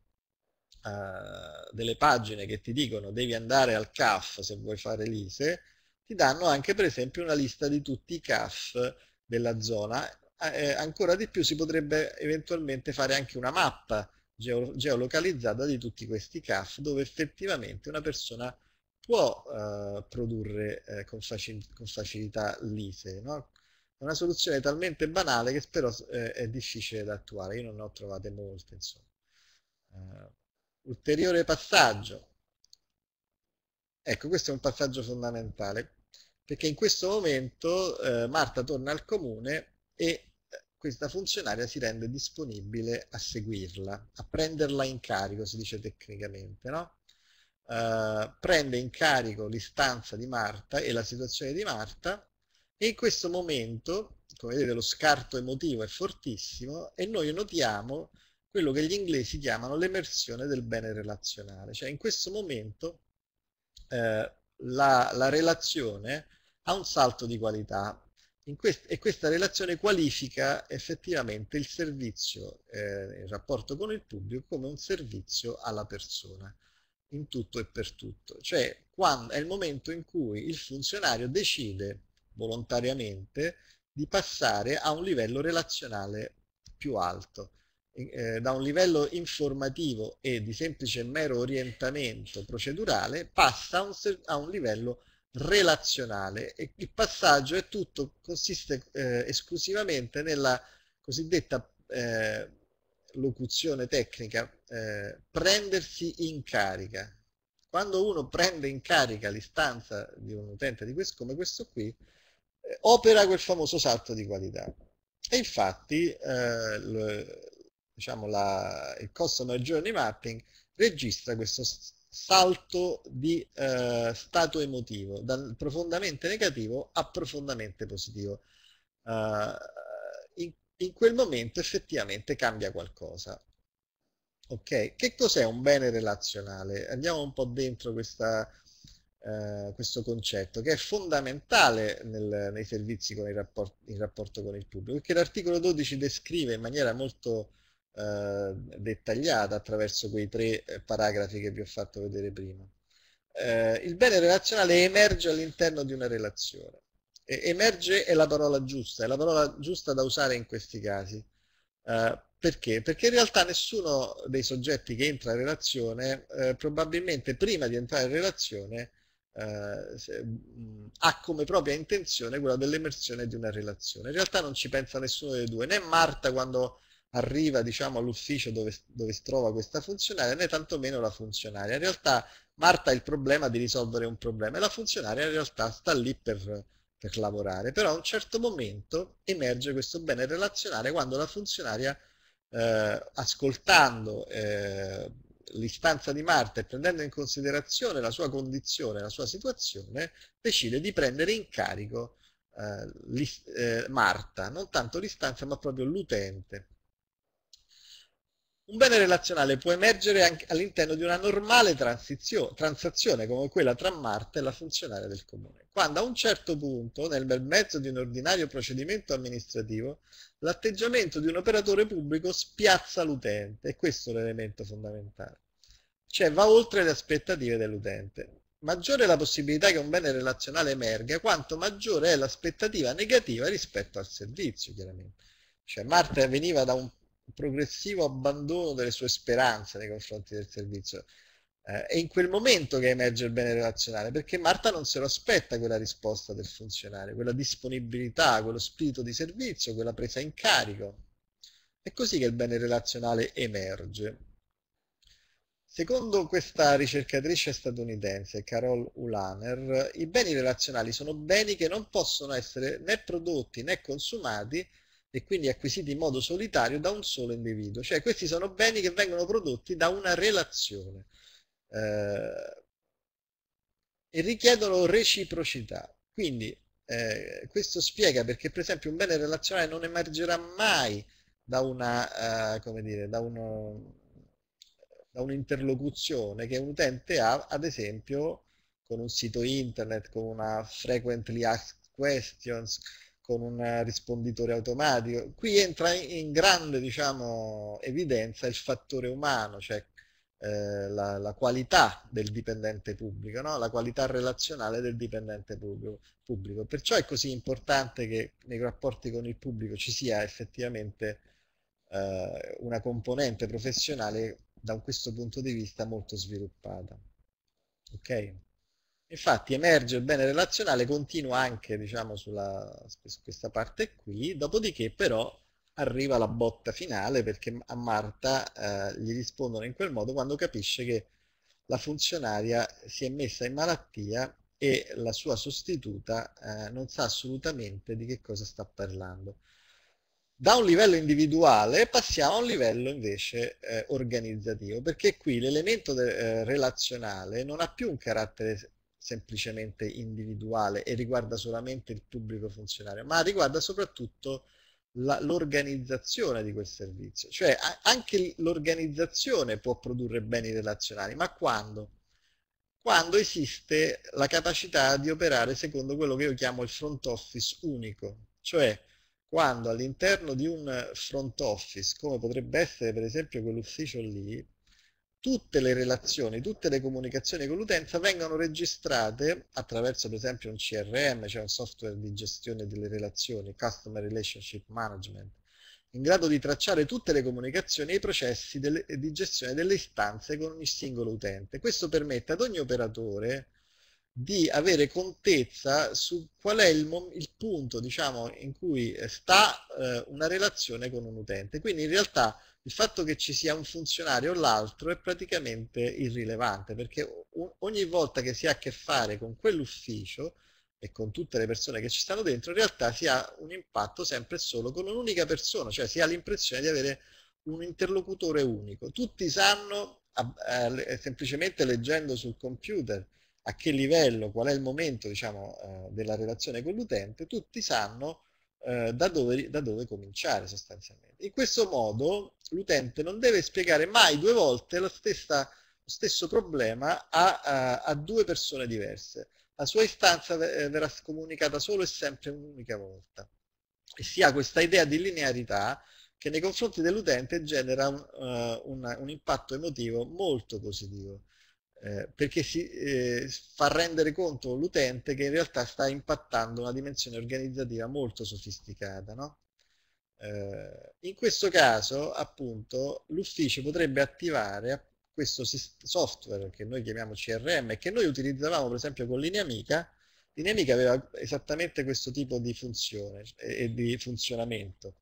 eh, delle pagine che ti dicono devi andare al CAF se vuoi fare l'ISE, ti danno anche per esempio una lista di tutti i CAF della zona, eh, ancora di più si potrebbe eventualmente fare anche una mappa geo geolocalizzata di tutti questi CAF dove effettivamente una persona può eh, produrre eh, con, facil con, facilità l'ISE. No? È una soluzione talmente banale che spero eh, è difficile da attuare, io non ne ho trovate molte. Eh, ulteriore passaggio. Ecco, questo è un passaggio fondamentale, perché in questo momento eh, Marta torna al comune e questa funzionaria si rende disponibile a seguirla, a prenderla in carico, si dice tecnicamente, no? Uh, prende in carico l'istanza di Marta e la situazione di Marta e in questo momento, come vedete, lo scarto emotivo è fortissimo e noi notiamo quello che gli inglesi chiamano l'emersione del bene relazionale, cioè in questo momento eh, la, la, relazione ha un salto di qualità, quest e questa relazione qualifica effettivamente il servizio, eh, il rapporto con il pubblico, come un servizio alla persona, in tutto e per tutto. Cioè quando, è il momento in cui il funzionario decide volontariamente di passare a un livello relazionale più alto eh, da un livello informativo e di semplice mero orientamento procedurale passa a un, a un, livello relazionale e il passaggio è tutto, consiste eh, esclusivamente nella cosiddetta eh, locuzione tecnica eh, prendersi in carica. Quando uno prende in carica l'istanza di un utente di questo, come questo qui, eh, opera quel famoso salto di qualità. E infatti eh, l, diciamo la, il Customer Journey Mapping registra questo salto di eh, stato emotivo, dal profondamente negativo a profondamente positivo. Uh, in, in, quel momento effettivamente cambia qualcosa. Ok, che cos'è un bene relazionale? Andiamo un po' dentro questa, uh, questo concetto che è fondamentale nel, nei servizi con il rapporto, in rapporto con il pubblico, perché l'articolo 12 descrive in maniera molto Ehm, dettagliata attraverso quei tre eh, paragrafi che vi ho fatto vedere prima. Eh, il bene relazionale emerge all'interno di una relazione. E emerge è la parola giusta, è la parola giusta da usare in questi casi. Eh, perché? Perché in realtà nessuno dei soggetti che entra in relazione eh, probabilmente prima di entrare in relazione eh, mm, ha come propria intenzione quella dell'emersione di una relazione. In realtà non ci pensa nessuno dei due, né Marta quando arriva diciamo, all'ufficio dove, dove, si trova questa funzionaria né tantomeno la funzionaria. In realtà Marta ha il problema di risolvere un problema e la funzionaria in realtà sta lì per, per lavorare, però a un certo momento emerge questo bene relazionale quando la funzionaria eh, ascoltando eh, l'istanza di Marta e prendendo in considerazione la sua condizione, la sua situazione, decide di prendere in carico eh, eh, Marta, non tanto l'istanza ma proprio l'utente un bene relazionale può emergere anche all'interno di una normale transazione come quella tra Marte e la funzionaria del comune, quando a un certo punto, nel bel mezzo di un ordinario procedimento amministrativo, l'atteggiamento di un operatore pubblico spiazza l'utente, e questo è l'elemento fondamentale, cioè va oltre le aspettative dell'utente. Maggiore è la possibilità che un bene relazionale emerga, quanto maggiore è l'aspettativa negativa rispetto al servizio, chiaramente. Cioè Marte veniva da un progressivo abbandono delle sue speranze nei confronti del servizio. Eh, è in quel momento che emerge il bene relazionale, perché Marta non se lo aspetta quella risposta del funzionario, quella disponibilità, quello spirito di servizio, quella presa in carico. È così che il bene relazionale emerge. Secondo questa ricercatrice statunitense, Carol Ulaner, i beni relazionali sono beni che non possono essere né prodotti né consumati e quindi acquisiti in modo solitario da un solo individuo. Cioè questi sono beni che vengono prodotti da una relazione eh, e richiedono reciprocità. Quindi eh, questo spiega perché per esempio un bene relazionale non emergerà mai da una, eh, come dire, da uno, da un'interlocuzione che un utente ha, ad esempio, con un sito internet, con una frequently asked questions, con un eh, risponditore automatico. Qui entra in grande diciamo, evidenza il fattore umano, cioè eh, la, la, qualità del dipendente pubblico, no? la qualità relazionale del dipendente pubblico, pubblico, Perciò è così importante che nei rapporti con il pubblico ci sia effettivamente eh, una componente professionale da questo punto di vista molto sviluppata. Okay? Infatti emerge il bene relazionale, continua anche diciamo, sulla, su questa parte qui, dopodiché però arriva la botta finale perché a Marta eh, gli rispondono in quel modo quando capisce che la funzionaria si è messa in malattia e la sua sostituta eh, non sa assolutamente di che cosa sta parlando. Da un livello individuale passiamo a un livello invece eh, organizzativo, perché qui l'elemento eh, relazionale non ha più un carattere semplicemente individuale e riguarda solamente il pubblico funzionario, ma riguarda soprattutto l'organizzazione di quel servizio. Cioè anche l'organizzazione può produrre beni relazionali, ma quando? Quando esiste la capacità di operare secondo quello che io chiamo il front office unico, cioè quando all'interno di un front office, come potrebbe essere per esempio quell'ufficio lì, tutte le relazioni, tutte le comunicazioni con l'utenza vengono registrate attraverso per esempio un CRM, cioè un software di gestione delle relazioni, Customer Relationship Management, in grado di tracciare tutte le comunicazioni e i processi delle, di gestione delle istanze con ogni singolo utente. Questo permette ad ogni operatore di avere contezza su qual è il, il punto diciamo, in cui eh, sta eh, una relazione con un utente. Quindi in realtà il fatto che ci sia un funzionario o l'altro è praticamente irrilevante, perché ogni volta che si ha a che fare con quell'ufficio e con tutte le persone che ci stanno dentro, in realtà si ha un impatto sempre solo con un'unica persona, cioè si ha l'impressione di avere un interlocutore unico. Tutti sanno, eh, semplicemente leggendo sul computer, a che livello, qual è il momento diciamo, eh, della relazione con l'utente, tutti sanno eh, da, dove, da dove cominciare sostanzialmente. In questo modo l'utente non deve spiegare mai due volte lo, stessa, lo stesso problema a, a, a, due persone diverse. La sua istanza eh, verrà comunicata solo e sempre un'unica volta. E si ha questa idea di linearità che nei confronti dell'utente genera uh, un, eh, un impatto emotivo molto positivo. Eh, perché si eh, fa rendere conto l'utente che in realtà sta impattando una dimensione organizzativa molto sofisticata. No? Eh, in questo caso, appunto, l'ufficio potrebbe attivare questo software che noi chiamiamo CRM e che noi utilizzavamo per esempio con Lineamica. Lineamica aveva esattamente questo tipo di funzione e di funzionamento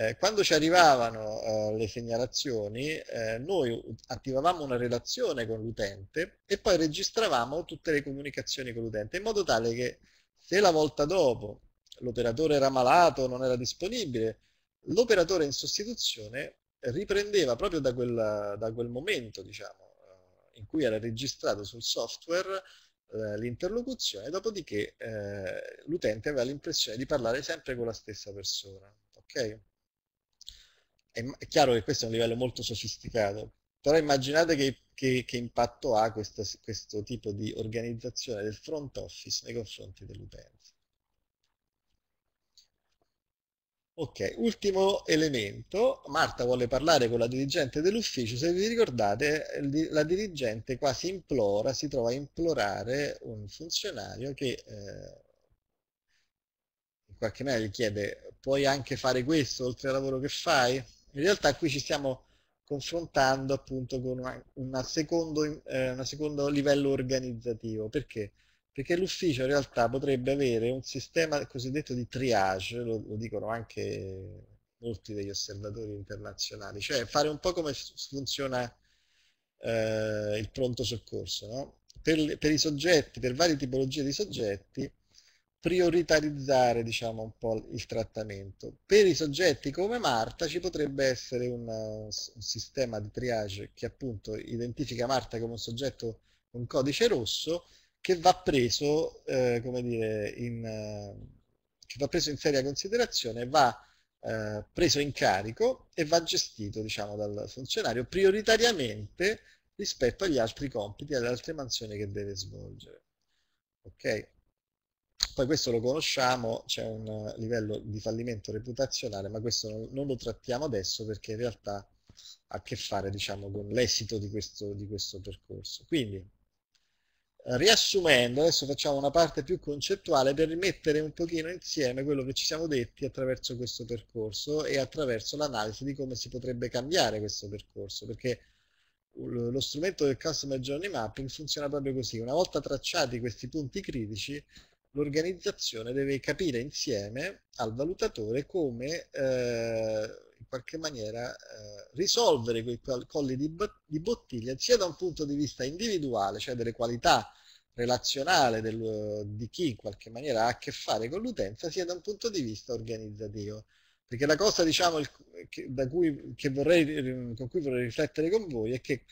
eh, quando ci arrivavano eh, le segnalazioni, eh, noi attivavamo una relazione con l'utente e poi registravamo tutte le comunicazioni con l'utente, in modo tale che se la volta dopo l'operatore era malato, non era disponibile, l'operatore in sostituzione riprendeva proprio da quel, da quel momento, diciamo, eh, in cui era registrato sul software eh, l'interlocuzione, dopodiché l'utente aveva l'impressione di parlare sempre con la stessa persona. Ok? è, è, chiaro che questo è un livello molto sofisticato, però immaginate che, che, che impatto ha questo, questo tipo di organizzazione del front office nei confronti dell'utenza. Ok, ultimo elemento, Marta vuole parlare con la dirigente dell'ufficio, se vi ricordate eh, la dirigente quasi implora, si trova a implorare un funzionario che eh, in qualche maniera gli chiede puoi anche fare questo oltre al lavoro che fai? In realtà qui ci stiamo confrontando appunto con una, una secondo, eh, un secondo livello organizzativo. Perché? Perché l'ufficio in realtà potrebbe avere un sistema cosiddetto di triage, lo, lo dicono anche molti degli osservatori internazionali, cioè fare un po' come funziona eh, il pronto soccorso. No? Per, per, i soggetti, per varie tipologie di soggetti, prioritarizzare diciamo, un po' il trattamento. Per i soggetti come Marta ci potrebbe essere un, un sistema di triage che appunto identifica Marta come un soggetto con codice rosso che va preso, eh, come dire, in, che va preso in seria considerazione, va eh, preso in carico e va gestito diciamo, dal funzionario prioritariamente rispetto agli altri compiti e alle altre mansioni che deve svolgere. Okay? Poi questo lo conosciamo, c'è un eh, livello di fallimento reputazionale, ma questo non, lo trattiamo adesso perché in realtà ha a che fare diciamo, con l'esito di questo, di questo percorso. Quindi, riassumendo, adesso facciamo una parte più concettuale per rimettere un pochino insieme quello che ci siamo detti attraverso questo percorso e attraverso l'analisi di come si potrebbe cambiare questo percorso, perché lo strumento del Customer Journey Mapping funziona proprio così, una volta tracciati questi punti critici l'organizzazione deve capire insieme al valutatore come eh, in qualche maniera eh, risolvere quei colli di, di, bottiglia sia da un punto di vista individuale, cioè delle qualità relazionale del, di chi in qualche maniera ha a che fare con l'utenza, sia da un punto di vista organizzativo. Perché la cosa diciamo, il, che, cui, che vorrei, con cui vorrei riflettere con voi è che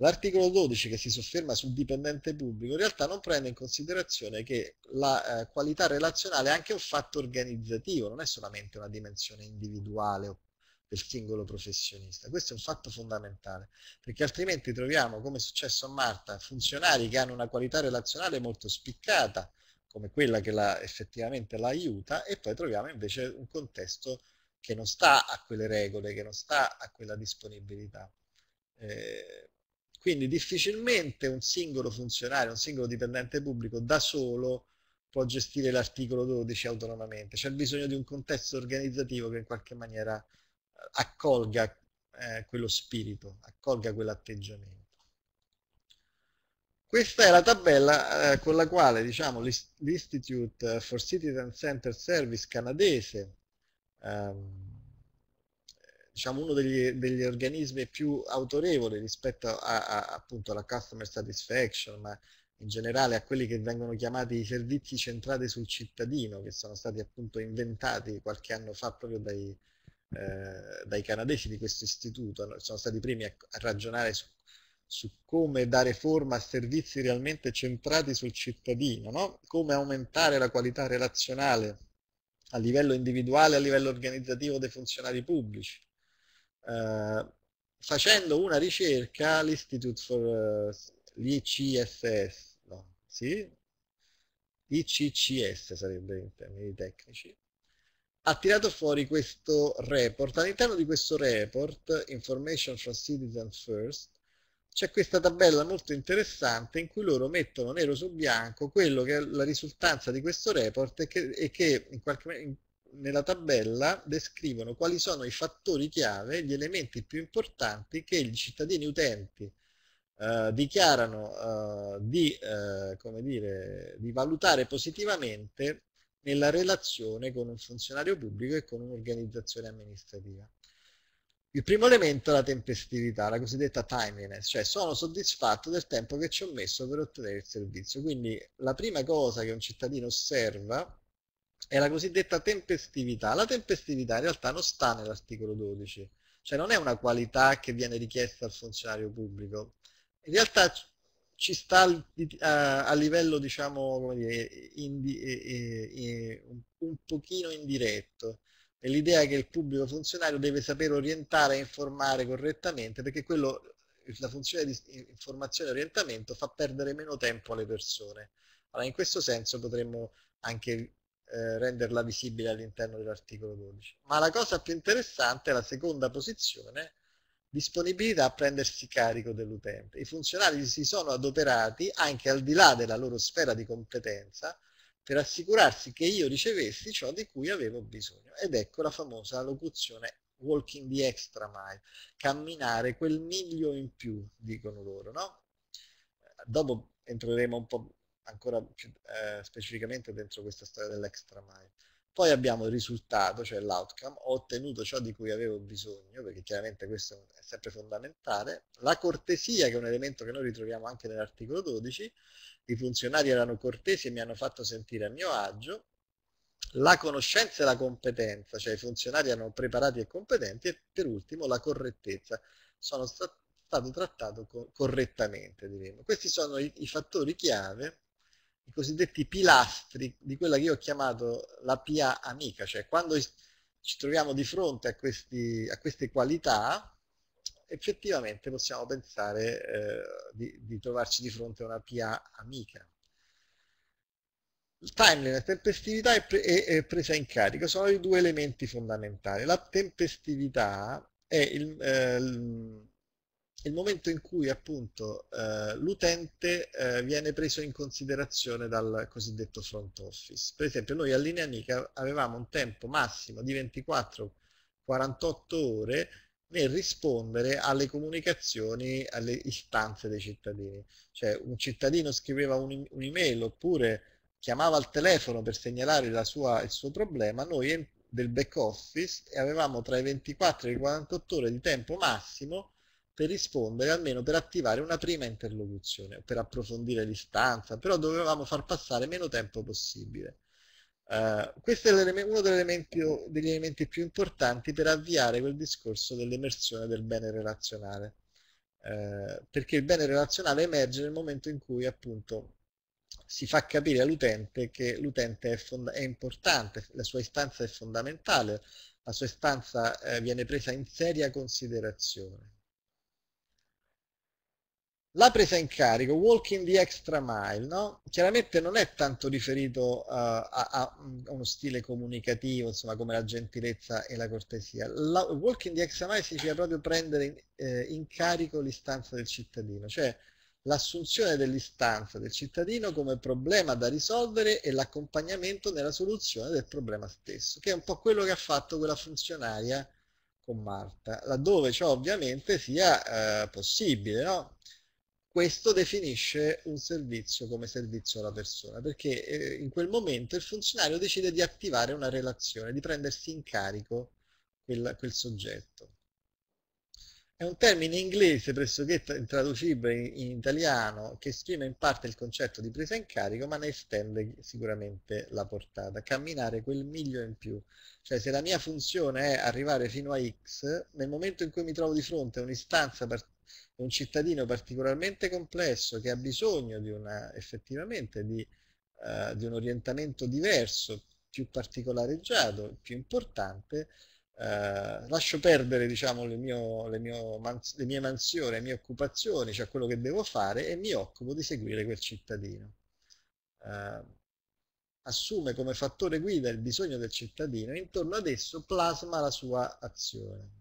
L'articolo 12 che si sofferma sul dipendente pubblico in realtà non prende in considerazione che la eh, qualità relazionale è anche un fatto organizzativo, non è solamente una dimensione individuale del singolo professionista. Questo è un fatto fondamentale, perché altrimenti troviamo, come è successo a Marta, funzionari che hanno una qualità relazionale molto spiccata, come quella che la, effettivamente la aiuta, e poi troviamo invece un contesto che non sta a quelle regole, che non sta a quella disponibilità. Eh, quindi difficilmente un singolo funzionario, un singolo dipendente pubblico da solo può gestire l'articolo 12 autonomamente, c'è bisogno di un contesto organizzativo che in qualche maniera eh, accolga eh, quello spirito, accolga quell'atteggiamento. Questa è la tabella eh, con la quale diciamo, l'Institute for Citizen Center Service canadese ehm, diciamo, uno degli, degli, organismi più autorevoli rispetto a, a, appunto alla customer satisfaction, ma in generale a quelli che vengono chiamati i servizi centrati sul cittadino, che sono stati appunto inventati qualche anno fa proprio dai, eh, dai canadesi di questo istituto, sono stati i primi a, a ragionare su, su, come dare forma a servizi realmente centrati sul cittadino, no? come aumentare la qualità relazionale a livello individuale, a livello organizzativo dei funzionari pubblici eh, facendo una ricerca all'Institute for uh, eh, l'ICSS, no, sì? ICCS sarebbe in termini tecnici, ha tirato fuori questo report. All'interno di questo report, Information from Citizens First, c'è questa tabella molto interessante in cui loro mettono nero su bianco quello che è la risultanza di questo report e che, e che in, qualche, in nella tabella descrivono quali sono i fattori chiave, gli elementi più importanti che i cittadini utenti eh, dichiarano eh, di, eh, dire, di, valutare positivamente nella relazione con un funzionario pubblico e con un'organizzazione amministrativa. Il primo elemento è la tempestività, la cosiddetta timeliness, cioè sono soddisfatto del tempo che ci ho messo per ottenere il servizio. Quindi la prima cosa che un cittadino osserva è la cosiddetta tempestività. La tempestività in realtà non sta nell'articolo 12, cioè non è una qualità che viene richiesta al funzionario pubblico. In realtà ci sta a, livello, diciamo, dire, indi, eh, eh, un pochino indiretto. È l'idea che il pubblico funzionario deve sapere orientare e informare correttamente, perché quello, la funzione di informazione e orientamento fa perdere meno tempo alle persone. Allora, in questo senso potremmo anche eh, renderla visibile all'interno dell'articolo 12. Ma la cosa più interessante è la seconda posizione, disponibilità a prendersi carico dell'utente. I funzionari si sono adoperati anche al di là della loro sfera di competenza per assicurarsi che io ricevessi ciò di cui avevo bisogno. Ed ecco la famosa locuzione walking the extra mile, camminare quel miglio in più, dicono loro, no? Dopo entreremo un po' ancora più eh, specificamente dentro questa storia dell'extra mile. Poi abbiamo il risultato, cioè l'outcome, ho ottenuto ciò di cui avevo bisogno, perché chiaramente questo è sempre fondamentale, la cortesia, che è un elemento che noi ritroviamo anche nell'articolo 12, i funzionari erano cortesi e mi hanno fatto sentire a mio agio, la conoscenza e la competenza, cioè i funzionari erano preparati e competenti, e per ultimo la correttezza, sono stato trattato correttamente, diremo. Questi sono i, i fattori chiave i cosiddetti pilastri di quella che io ho chiamato la PIA amica, cioè quando ci troviamo di fronte a, questi, a queste qualità, effettivamente possiamo pensare eh, di, di, trovarci di fronte a una PIA amica. Timeliness, tempestività e, pre presa in carico sono i due elementi fondamentali. La tempestività è il, eh, il il momento in cui appunto eh, l'utente eh, viene preso in considerazione dal cosiddetto front office. Per esempio noi a Linea Nica avevamo un tempo massimo di 24-48 ore nel rispondere alle comunicazioni, alle istanze dei cittadini. Cioè un cittadino scriveva un'email oppure chiamava al telefono per segnalare sua, il suo problema, noi del back office avevamo tra i 24 e i 48 ore di tempo massimo per rispondere, almeno per attivare una prima interlocuzione, per approfondire l'istanza, però dovevamo far passare meno tempo possibile. Uh, questo è uno degli elementi più importanti per avviare quel discorso dell'emersione del bene relazionale, uh, perché il bene relazionale emerge nel momento in cui appunto si fa capire all'utente che l'utente è, è, importante, la sua istanza è fondamentale, la sua istanza eh, viene presa in seria considerazione. La presa in carico, walking the extra mile, no? chiaramente non è tanto riferito uh, a, a, uno stile comunicativo, insomma, come la gentilezza e la cortesia. La, walking the extra mile significa proprio prendere in, eh, in carico l'istanza del cittadino, cioè l'assunzione dell'istanza del cittadino come problema da risolvere e l'accompagnamento nella soluzione del problema stesso, che è un po' quello che ha fatto quella funzionaria con Marta, laddove ciò ovviamente sia eh, possibile, no? questo definisce un servizio come servizio alla persona, perché eh, in quel momento il funzionario decide di attivare una relazione, di prendersi in carico quel, quel soggetto. È un termine inglese pressoché traducibile in, in italiano che esprime in parte il concetto di presa in carico, ma ne estende sicuramente la portata, camminare quel miglio in più. Cioè se la mia funzione è arrivare fino a X, nel momento in cui mi trovo di fronte a un'istanza particolare, è un cittadino particolarmente complesso che ha bisogno di una, effettivamente di, eh, di un orientamento diverso, più particolareggiato, più importante, eh, lascio perdere diciamo, le, mio, le, mio manz- le mie mansioni, le mie occupazioni, cioè quello che devo fare e mi occupo di seguire quel cittadino. Eh, assume come fattore guida il bisogno del cittadino e intorno ad esso plasma la sua azione.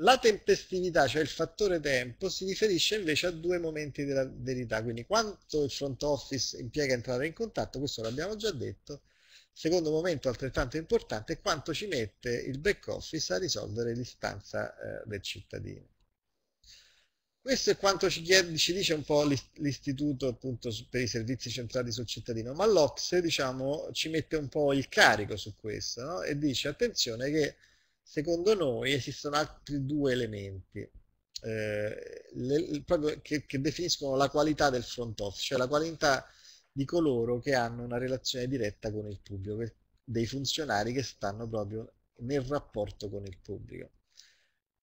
La tempestività, cioè il fattore tempo, si riferisce invece a due momenti della verità, quindi quanto il front office impiega entrare in contatto, questo l'abbiamo già detto, secondo momento altrettanto importante è quanto ci mette il back office a risolvere l'istanza eh, del cittadino. Questo è quanto ci, chiede, ci dice un po' l'istituto per i servizi centrati sul cittadino, ma l'Ocse diciamo, ci mette un po' il carico su questo no? e dice attenzione che Secondo noi esistono altri due elementi eh, le, che, che, definiscono la qualità del front office, cioè la qualità di coloro che hanno una relazione diretta con il pubblico, dei funzionari che stanno proprio nel rapporto con il pubblico.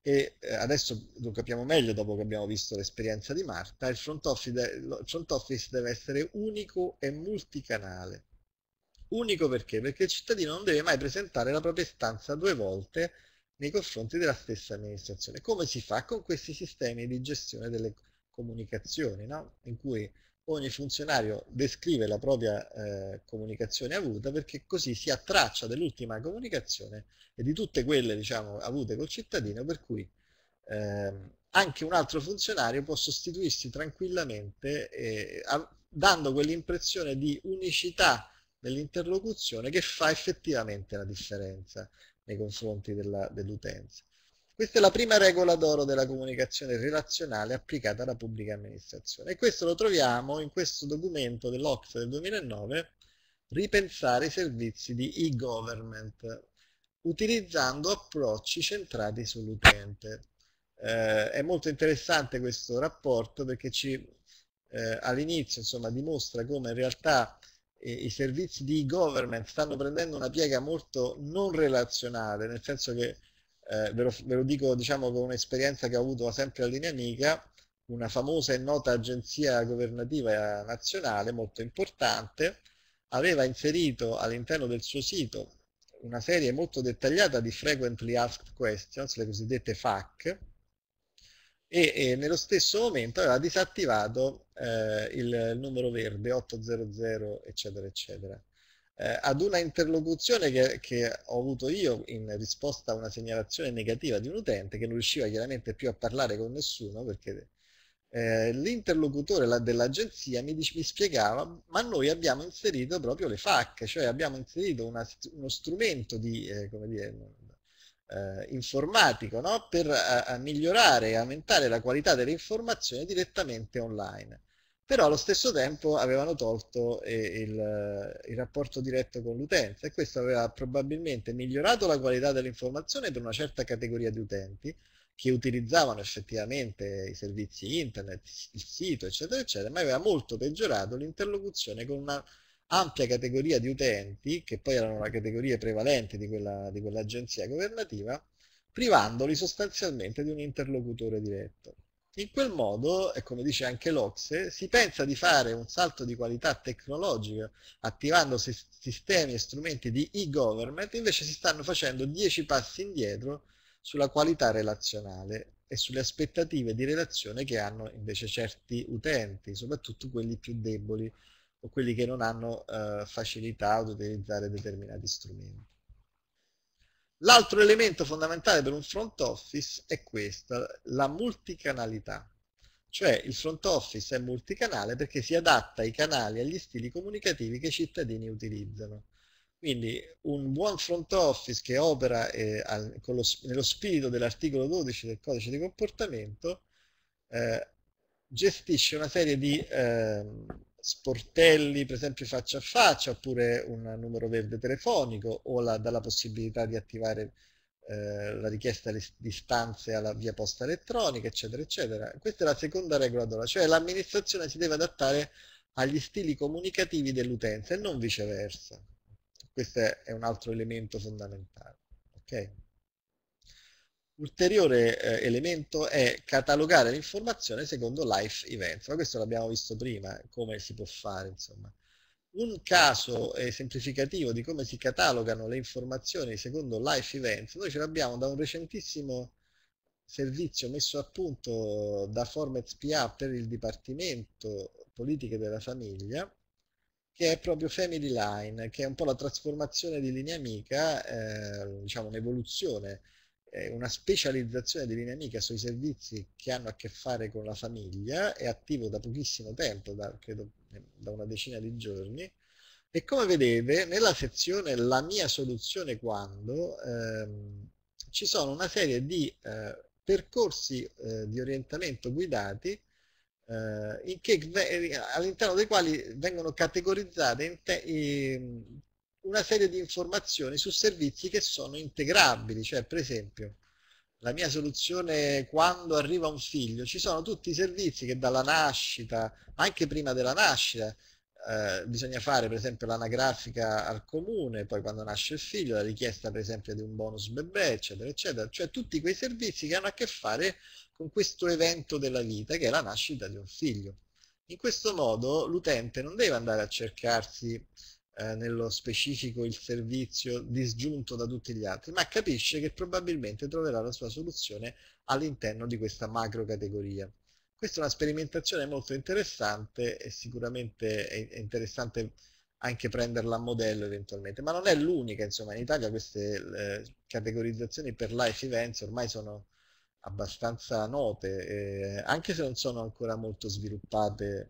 E eh, adesso lo capiamo meglio dopo che abbiamo visto l'esperienza di Marta, il front office, il front office deve essere unico e multicanale Unico perché? Perché il cittadino non deve mai presentare la propria istanza due volte nei confronti della stessa amministrazione. Come si fa con questi sistemi di gestione delle comunicazioni, no? in cui ogni funzionario descrive la propria eh, comunicazione avuta perché così si ha traccia dell'ultima comunicazione e di tutte quelle diciamo, avute col cittadino per cui eh, anche un altro funzionario può sostituirsi tranquillamente eh, a, dando quell'impressione di unicità nell'interlocuzione che fa effettivamente la differenza nei confronti dell'utenza. Questa è la prima regola d'oro della comunicazione relazionale applicata alla pubblica amministrazione e questo lo troviamo in questo documento dell'Ox del 2009, Ripensare i servizi di e-government, utilizzando approcci centrati sull'utente. Eh, è molto interessante questo rapporto perché eh, all'inizio dimostra come in realtà i servizi di e-government stanno prendendo una piega molto non relazionale, nel senso che, eh, ve, lo, ve, lo, dico diciamo con un'esperienza che ho avuto sempre a linea amica, una famosa e nota agenzia governativa nazionale molto importante, aveva inserito all'interno del suo sito una serie molto dettagliata di frequently asked questions, le cosiddette FAQ, e, e nello stesso momento aveva disattivato eh, il numero verde 800 eccetera eccetera. Eh, ad una interlocuzione che, che, ho avuto io in risposta a una segnalazione negativa di un utente che non riusciva chiaramente più a parlare con nessuno perché eh, l'interlocutore dell'agenzia mi, mi, spiegava ma noi abbiamo inserito proprio le FAC, cioè abbiamo inserito una, uno strumento di, eh, come dire, eh, informatico no? per eh, a, a migliorare e aumentare la qualità delle informazioni direttamente online. Però allo stesso tempo avevano tolto eh, il, eh, il, rapporto diretto con l'utenza e questo aveva probabilmente migliorato la qualità dell'informazione per una certa categoria di utenti che utilizzavano effettivamente i servizi internet, il sito, eccetera, eccetera, ma aveva molto peggiorato l'interlocuzione con una ampia categoria di utenti, che poi erano la categoria prevalente di, quella, di quell'agenzia governativa, privandoli sostanzialmente di un interlocutore diretto. In quel modo, e come dice anche l'Ocse, si pensa di fare un salto di qualità tecnologica attivando sistemi e strumenti di e-government, invece si stanno facendo dieci passi indietro sulla qualità relazionale e sulle aspettative di relazione che hanno invece certi utenti, soprattutto quelli più deboli o quelli che non hanno eh, facilità ad utilizzare determinati strumenti. L'altro elemento fondamentale per un front office è questa, la multicanalità. Cioè il front office è multicanale perché si adatta ai canali e agli stili comunicativi che i cittadini utilizzano. Quindi un buon front office che opera eh, al, lo, nello spirito dell'articolo 12 del codice di comportamento eh, gestisce una serie di ehm, sportelli per esempio faccia a faccia oppure un numero verde telefonico o la, dalla possibilità di attivare eh, la richiesta di stanze alla via posta elettronica eccetera eccetera questa è la seconda regola d'ora cioè l'amministrazione si deve adattare agli stili comunicativi dell'utenza e non viceversa questo è un altro elemento fondamentale okay? Ulteriore eh, elemento è catalogare l'informazione secondo life events, ma questo l'abbiamo visto prima, eh, come si può fare, insomma. Un caso esemplificativo eh, di come si catalogano le informazioni secondo life events, noi ce l'abbiamo da un recentissimo servizio messo a punto da Formet PA per il Dipartimento Politiche della Famiglia, che è proprio Family Line, che è un po' la trasformazione di linea amica, eh, diciamo un'evoluzione una specializzazione di linea amica sui servizi che hanno a che fare con la famiglia, è attivo da pochissimo tempo, da, credo da una decina di giorni, e come vedete nella sezione La mia soluzione quando ehm, ci sono una serie di eh, percorsi eh, di orientamento guidati eh, all'interno dei quali vengono categorizzate in, te, in una serie di informazioni su servizi che sono integrabili, cioè per esempio la mia soluzione quando arriva un figlio, ci sono tutti i servizi che dalla nascita, anche prima della nascita, eh, bisogna fare per esempio l'anagrafica al comune, poi quando nasce il figlio, la richiesta per esempio di un bonus bebè, eccetera, eccetera, cioè tutti quei servizi che hanno a che fare con questo evento della vita che è la nascita di un figlio. In questo modo l'utente non deve andare a cercarsi eh, nello specifico il servizio disgiunto da tutti gli altri, ma capisce che probabilmente troverà la sua soluzione all'interno di questa macro categoria. Questa è una sperimentazione molto interessante e sicuramente è interessante anche prenderla a modello eventualmente, ma non è l'unica, insomma, in Italia queste eh, categorizzazioni per life events ormai sono abbastanza note, eh, anche se non sono ancora molto sviluppate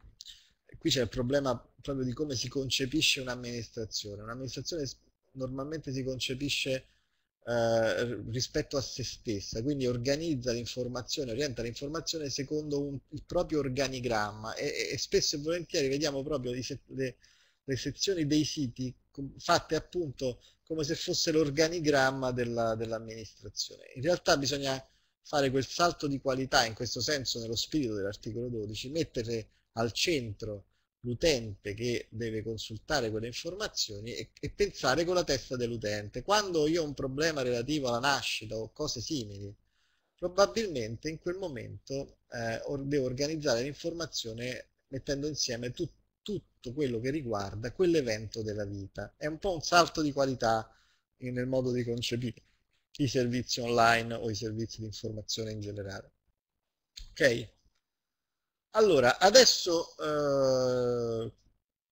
qui c'è il problema proprio di come si concepisce un'amministrazione. Un'amministrazione normalmente si concepisce eh, rispetto a se stessa, quindi organizza l'informazione, orienta l'informazione secondo un, il proprio organigramma e, e, spesso e volentieri vediamo proprio le, le sezioni dei siti fatte appunto come se fosse l'organigramma dell'amministrazione. in realtà bisogna fare quel salto di qualità in questo senso nello spirito dell'articolo 12, mettere al centro l'utente che deve consultare quelle informazioni e, e pensare con la testa dell'utente. Quando io ho un problema relativo alla nascita o cose simili, probabilmente in quel momento eh, devo organizzare l'informazione mettendo insieme tu, tutto quello che riguarda quell'evento della vita. È un po' un salto di qualità nel modo di concepire i servizi online o i servizi di informazione in generale. Ok? Allora, adesso eh,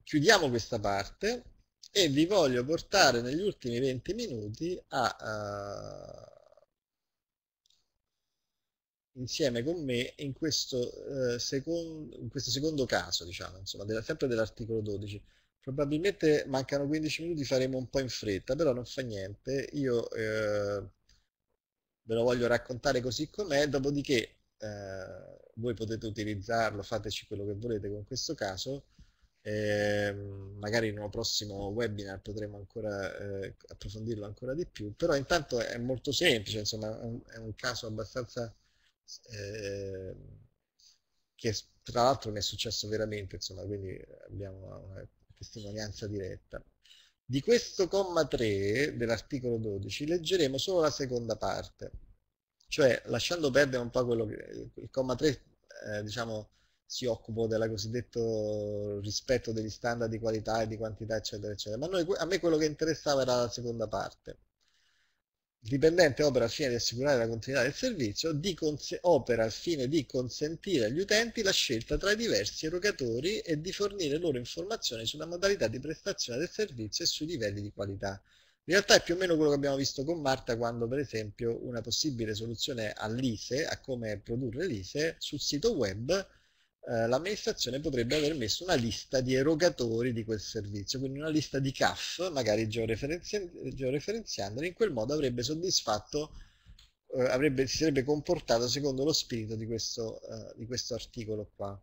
chiudiamo questa parte e vi voglio portare negli ultimi 20 minuti a... Eh, insieme con me in questo, eh, secondo, in questo secondo caso, diciamo, insomma, della, sempre dell'articolo 12. Probabilmente mancano 15 minuti, faremo un po' in fretta, però non fa niente. Io eh, ve lo voglio raccontare così com'è, dopodiché Ehm, voi potete utilizzarlo, fateci quello che volete con questo caso, eh, magari in un prossimo webinar potremo ancora eh, approfondirlo ancora di più, però intanto è molto semplice, insomma è un caso abbastanza eh, che tra l'altro mi è successo veramente, insomma, quindi abbiamo una testimonianza diretta. Di questo comma 3 dell'articolo 12 leggeremo solo la seconda parte cioè, lasciando perdere un po' quello che il comma 3, eh, diciamo, si occupa del cosiddetto rispetto degli standard di qualità e di quantità, eccetera, eccetera. Ma noi, a me quello che interessava era la seconda parte. Il dipendente opera al fine di assicurare la continuità del servizio, opera al fine di consentire agli utenti la scelta tra i diversi erogatori e di fornire loro informazioni sulla modalità di prestazione del servizio e sui livelli di qualità. In realtà è più o meno quello che abbiamo visto con Marta quando per esempio una possibile soluzione all'ISE, a come produrre l'ISE, sul sito web eh, l'amministrazione potrebbe aver messo una lista di erogatori di quel servizio, quindi una lista di CAF, magari georeferenzi- georeferenziandola, in quel modo avrebbe soddisfatto, eh, avrebbe, si sarebbe comportato secondo lo spirito di questo, eh, di questo articolo qua.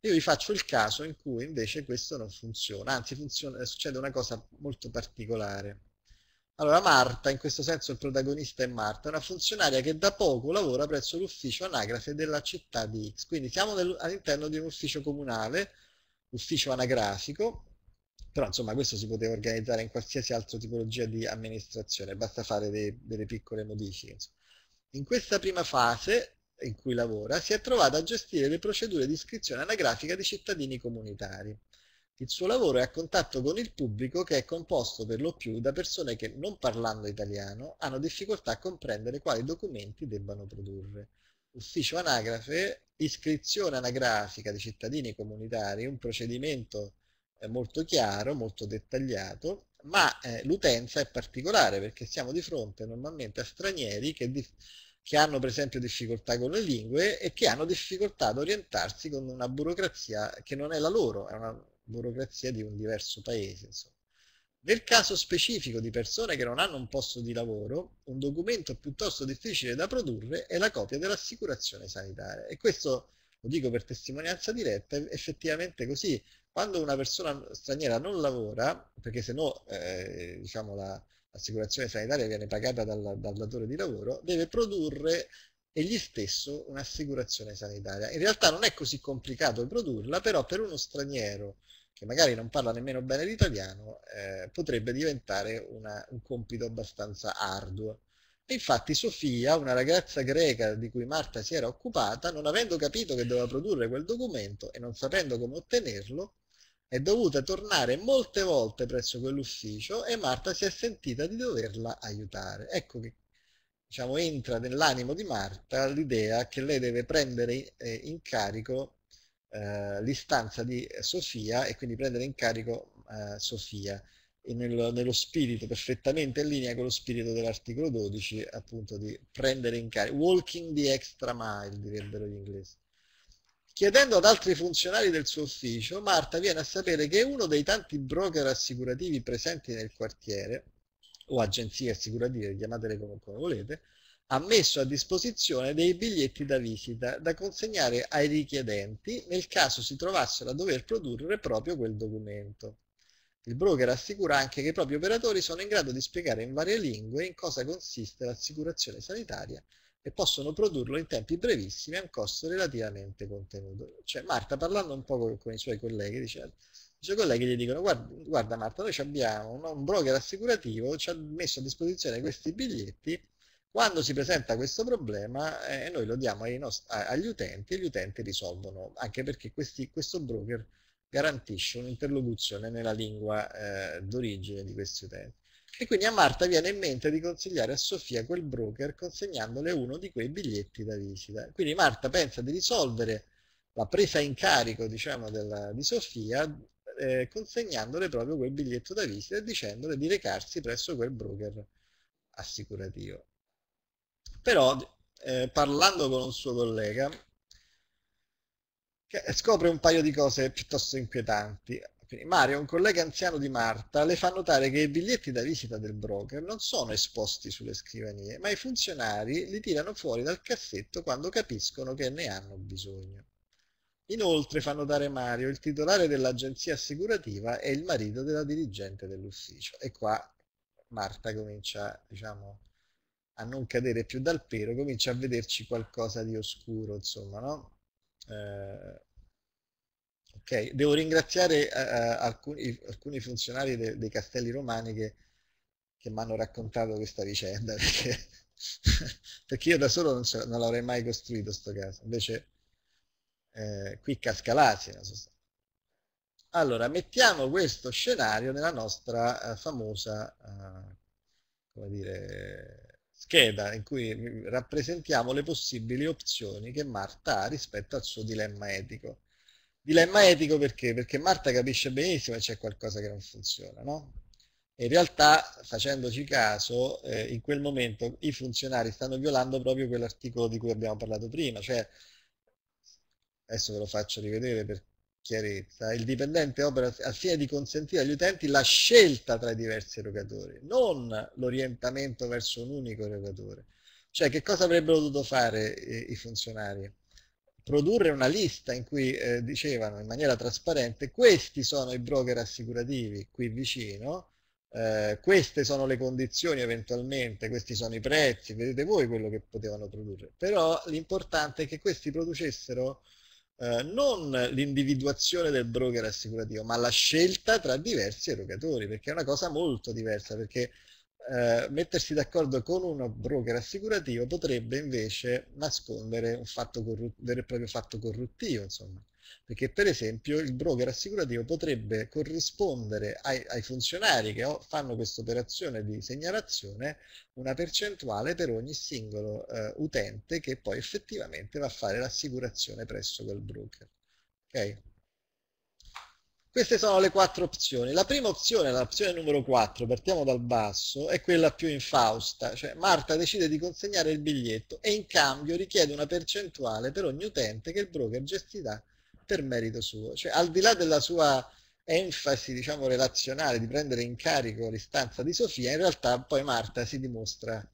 Io vi faccio il caso in cui invece questo non funziona, anzi funziona, succede una cosa molto particolare. Allora Marta, in questo senso il protagonista è Marta, una funzionaria che da poco lavora presso l'ufficio anagrafe della città di X, quindi siamo all'interno di un ufficio comunale, ufficio anagrafico, però insomma questo si poteva organizzare in qualsiasi altra tipologia di amministrazione, basta fare dei, delle piccole modifiche. In questa prima fase in cui lavora si è trovata a gestire le procedure di iscrizione anagrafica di cittadini comunitari. Il suo lavoro è a contatto con il pubblico che è composto per lo più da persone che, non parlando italiano, hanno difficoltà a comprendere quali documenti debbano produrre. Ufficio anagrafe, iscrizione anagrafica di cittadini comunitari, un procedimento eh, molto chiaro, molto dettagliato, ma eh, l'utenza è particolare perché siamo di fronte normalmente a stranieri che, che hanno per esempio difficoltà con le lingue e che hanno difficoltà ad orientarsi con una burocrazia che non è la loro, è una burocrazia di un diverso paese. Insomma. Nel caso specifico di persone che non hanno un posto di lavoro, un documento piuttosto difficile da produrre è la copia dell'assicurazione sanitaria. E questo lo dico per testimonianza diretta, è effettivamente così. Quando una persona straniera non lavora, perché se no eh, diciamo l'assicurazione sanitaria viene pagata dal, dal datore di lavoro, deve produrre egli stesso un'assicurazione sanitaria. In realtà non è così complicato produrla, però per uno straniero che magari non parla nemmeno bene l'italiano eh, potrebbe diventare una, un compito abbastanza arduo. E infatti Sofia, una ragazza greca di cui Marta si era occupata, non avendo capito che doveva produrre quel documento e non sapendo come ottenerlo, è dovuta tornare molte volte presso quell'ufficio e Marta si è sentita di doverla aiutare. Ecco che diciamo, entra nell'animo di Marta l'idea che lei deve prendere eh, in carico eh, l'istanza di Sofia e quindi prendere in carico eh, Sofia nel, nello spirito perfettamente in linea con lo spirito dell'articolo 12 appunto di prendere in carico walking the extra mile direbbero gli inglesi Chiedendo ad altri funzionari del suo ufficio, Marta viene a sapere che uno dei tanti broker assicurativi presenti nel quartiere o agenzie assicurative, chiamatele come volete, ha messo a disposizione dei biglietti da visita da consegnare ai richiedenti nel caso si trovassero a dover produrre proprio quel documento. Il broker assicura anche che i propri operatori sono in grado di spiegare in varie lingue in cosa consiste l'assicurazione sanitaria e possono produrlo in tempi brevissimi a un costo relativamente contenuto. Cioè Marta parlando un po' con, con i suoi colleghi diceva i suoi colleghi gli dicono guarda, guarda Marta, noi abbiamo un broker assicurativo, ci ha messo a disposizione questi biglietti, quando si presenta questo problema eh, noi lo diamo agli utenti e gli utenti risolvono, anche perché questi, questo broker garantisce un'interlocuzione nella lingua eh, d'origine di questi utenti. E quindi a Marta viene in mente di consigliare a Sofia quel broker consegnandole uno di quei biglietti da visita. Quindi Marta pensa di risolvere la presa in carico diciamo, della, di Sofia eh, consegnandole proprio quel biglietto da visita e dicendole di recarsi presso quel broker assicurativo. Però eh, parlando con un suo collega scopre un paio di cose piuttosto inquietanti. Mario, un collega anziano di Marta, le fa notare che i biglietti da visita del broker non sono esposti sulle scrivanie, ma i funzionari li tirano fuori dal cassetto quando capiscono che ne hanno bisogno. Inoltre fa notare Mario, il titolare dell'agenzia assicurativa è il marito della dirigente dell'ufficio. E qua Marta comincia, diciamo, a non cadere più dal pero, comincia a vederci qualcosa di oscuro, insomma, no? Eh, ok, devo ringraziare eh, eh alcuni, alcuni, funzionari de, dei castelli romani che, che mi hanno raccontato questa vicenda, perché, perché io da solo non, so, non l'avrei mai costruito sto caso. Invece eh, qui cascalacea nella Allora, mettiamo questo scenario nella nostra eh, famosa eh, come dire, scheda in cui rappresentiamo le possibili opzioni che Marta ha rispetto al suo dilemma etico. Dilemma etico perché? Perché Marta capisce benissimo che c'è qualcosa che non funziona, no? in realtà, facendoci caso, eh, in quel momento i funzionari stanno violando proprio quell'articolo di cui abbiamo parlato prima, cioè adesso ve lo faccio rivedere per chiarezza, il dipendente opera al fine di consentire agli utenti la scelta tra i diversi erogatori, non l'orientamento verso un unico erogatore. Cioè che cosa avrebbero dovuto fare i, eh, i funzionari? Produrre una lista in cui eh, dicevano in maniera trasparente questi sono i broker assicurativi qui vicino, eh, queste sono le condizioni eventualmente, questi sono i prezzi, vedete voi quello che potevano produrre. Però l'importante è che questi producessero eh, non l'individuazione del broker assicurativo, ma la scelta tra diversi erogatori, perché è una cosa molto diversa, perché eh, mettersi d'accordo con un broker assicurativo potrebbe invece nascondere un vero e proprio fatto corruttivo, insomma perché per esempio il broker assicurativo potrebbe corrispondere ai, ai funzionari che fanno questa operazione di segnalazione una percentuale per ogni singolo eh, utente che poi effettivamente va a fare l'assicurazione presso quel broker. Okay? Queste sono le quattro opzioni. La prima opzione, l'opzione numero 4, partiamo dal basso, è quella più infausta, cioè Marta decide di consegnare il biglietto e in cambio richiede una percentuale per ogni utente che il broker gestirà per merito suo, cioè al di là della sua enfasi diciamo relazionale di prendere in carico l'istanza di Sofia, in realtà poi Marta si dimostra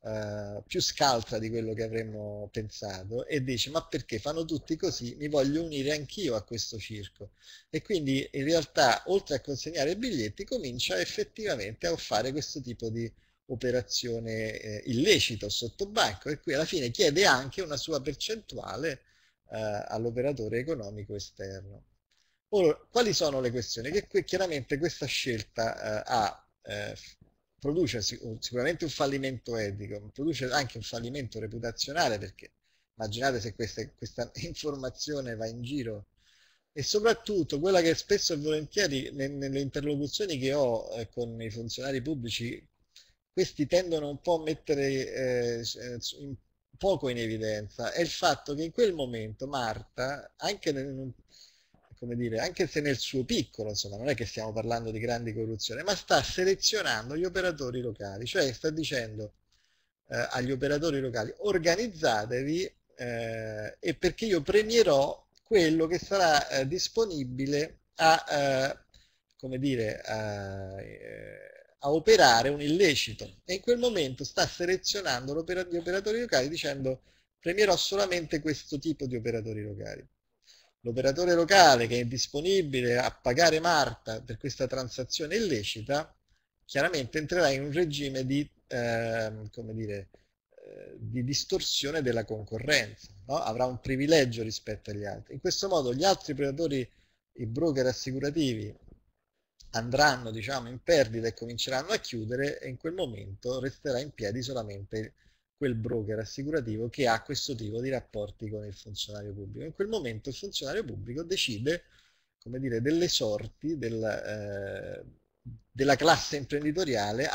Uh, più scaltra di quello che avremmo pensato e dice ma perché fanno tutti così mi voglio unire anch'io a questo circo e quindi in realtà oltre a consegnare biglietti comincia effettivamente a fare questo tipo di operazione eh, illecita o sottobanco e qui alla fine chiede anche una sua percentuale eh, all'operatore economico esterno. Ora, quali sono le questioni? Che chiaramente questa scelta eh, ha, eh, produce sicuramente un fallimento etico, ma produce anche un fallimento reputazionale perché immaginate se queste, questa informazione va in giro e soprattutto quella che spesso e volentieri nelle interlocuzioni che ho eh, con i funzionari pubblici questi tendono un po' a mettere eh, eh, in poco in evidenza è il fatto che in quel momento Marta, anche, nel, dire, anche se nel suo piccolo, insomma, non è che stiamo parlando di grandi corruzioni, ma sta selezionando gli operatori locali, cioè sta dicendo eh, agli operatori locali organizzatevi eh, e perché io premierò quello che sarà eh, disponibile a, eh, come dire, a, eh, a operare un illecito e in quel momento sta selezionando gli operatori locali dicendo premierò solamente questo tipo di operatori locali. L'operatore locale che è disponibile a pagare Marta per questa transazione illecita chiaramente entrerà in un regime di, ehm, eh, dire, di distorsione della concorrenza, no? avrà un privilegio rispetto agli altri. In questo modo gli altri operatori, i broker assicurativi andranno diciamo, in perdita e cominceranno a chiudere e in quel momento resterà in piedi solamente quel broker assicurativo che ha questo tipo di rapporti con il funzionario pubblico. In quel momento il funzionario pubblico decide come dire, delle sorti del, eh, della classe imprenditoriale,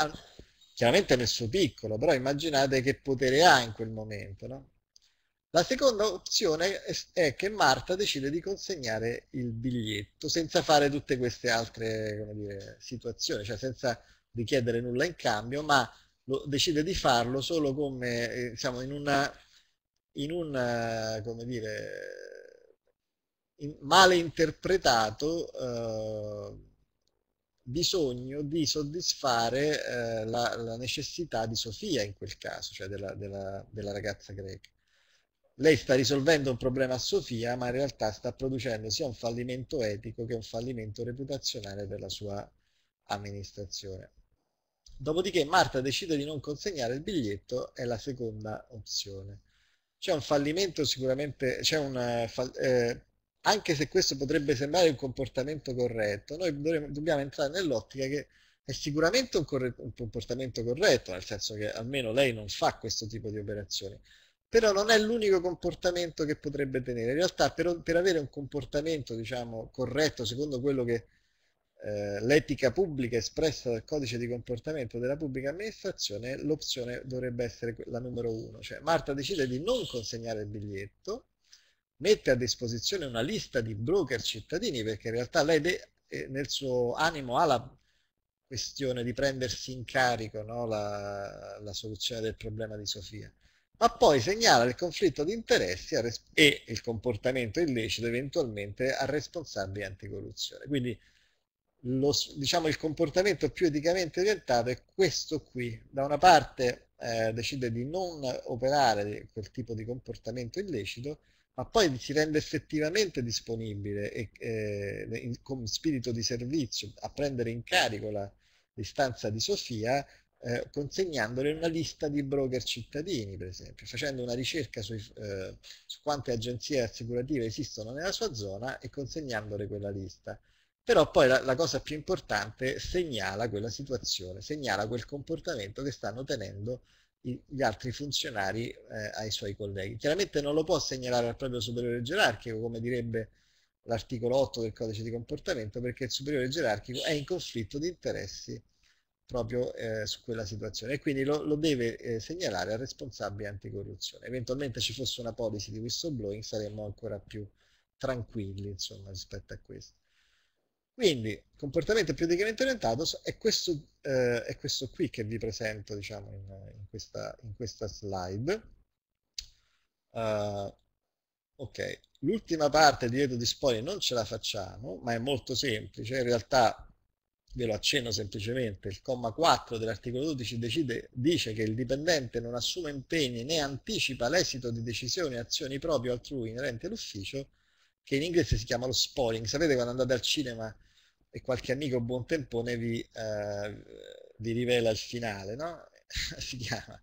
chiaramente nel suo piccolo, però immaginate che potere ha in quel momento. No? La seconda opzione è che Marta decide di consegnare il biglietto senza fare tutte queste altre dire, situazioni, cioè senza richiedere nulla in cambio, ma lo, decide di farlo solo come, diciamo, in una, in una eh, come dire, in, male interpretato eh, bisogno di soddisfare eh, la, la, necessità di Sofia in quel caso, cioè della, della, della ragazza greca lei sta risolvendo un problema a Sofia, ma in realtà sta producendo sia un fallimento etico che un fallimento reputazionale per la sua amministrazione. Dopodiché Marta decide di non consegnare il biglietto, è la seconda opzione. C'è un fallimento sicuramente, una, eh, eh, anche se questo potrebbe sembrare un comportamento corretto, noi dovremo, dobbiamo entrare nell'ottica che è sicuramente un, corretto, un comportamento corretto, nel senso che almeno lei non fa questo tipo di operazioni, però non è l'unico comportamento che potrebbe tenere. In realtà per, per avere un comportamento diciamo, corretto secondo quello che eh, l'etica pubblica espressa dal codice di comportamento della pubblica amministrazione, l'opzione dovrebbe essere la numero uno, cioè Marta decide di non consegnare il biglietto, mette a disposizione una lista di broker cittadini perché in realtà lei eh, nel suo animo ha la questione di prendersi in carico no, la, la soluzione del problema di Sofia ma poi segnala il conflitto di interessi e il comportamento illecito eventualmente al responsabile anticorruzione. Quindi lo, diciamo, il comportamento più eticamente orientato è questo qui. Da una parte eh, decide di non operare quel tipo di comportamento illecito, ma poi si rende effettivamente disponibile e, eh, in, con spirito di servizio a prendere in carico la l'istanza di Sofia eh, consegnandole una lista di broker cittadini, per esempio, facendo una ricerca sui, eh, su quante agenzie assicurative esistono nella sua zona e consegnandole quella lista. Però poi la, la cosa più importante segnala quella situazione, segnala quel comportamento che stanno tenendo gli altri funzionari eh, ai suoi colleghi. Chiaramente non lo può segnalare al proprio superiore gerarchico, come direbbe l'articolo 8 del codice di comportamento, perché il superiore gerarchico è in conflitto di interessi proprio eh, su quella situazione e quindi lo, lo deve eh, segnalare al responsabile anticorruzione. Eventualmente ci fosse una policy di whistleblowing saremmo ancora più tranquilli insomma, rispetto a questo. Quindi comportamento periodicamente orientato è questo, eh, è questo qui che vi presento diciamo, in, in, questa, in questa, slide. Uh, ok, l'ultima parte di eto di spoiler non ce la facciamo, ma è molto semplice, in realtà ve lo accenno semplicemente, il comma 4 dell'articolo 12 decide, dice che il dipendente non assume impegni né anticipa l'esito di decisioni e azioni proprie altrui inerenti all'ufficio, che in inglese si chiama lo spoiling. Sapete quando andate al cinema e qualche amico buon tempone vi, eh, vi rivela il finale, no? si chiama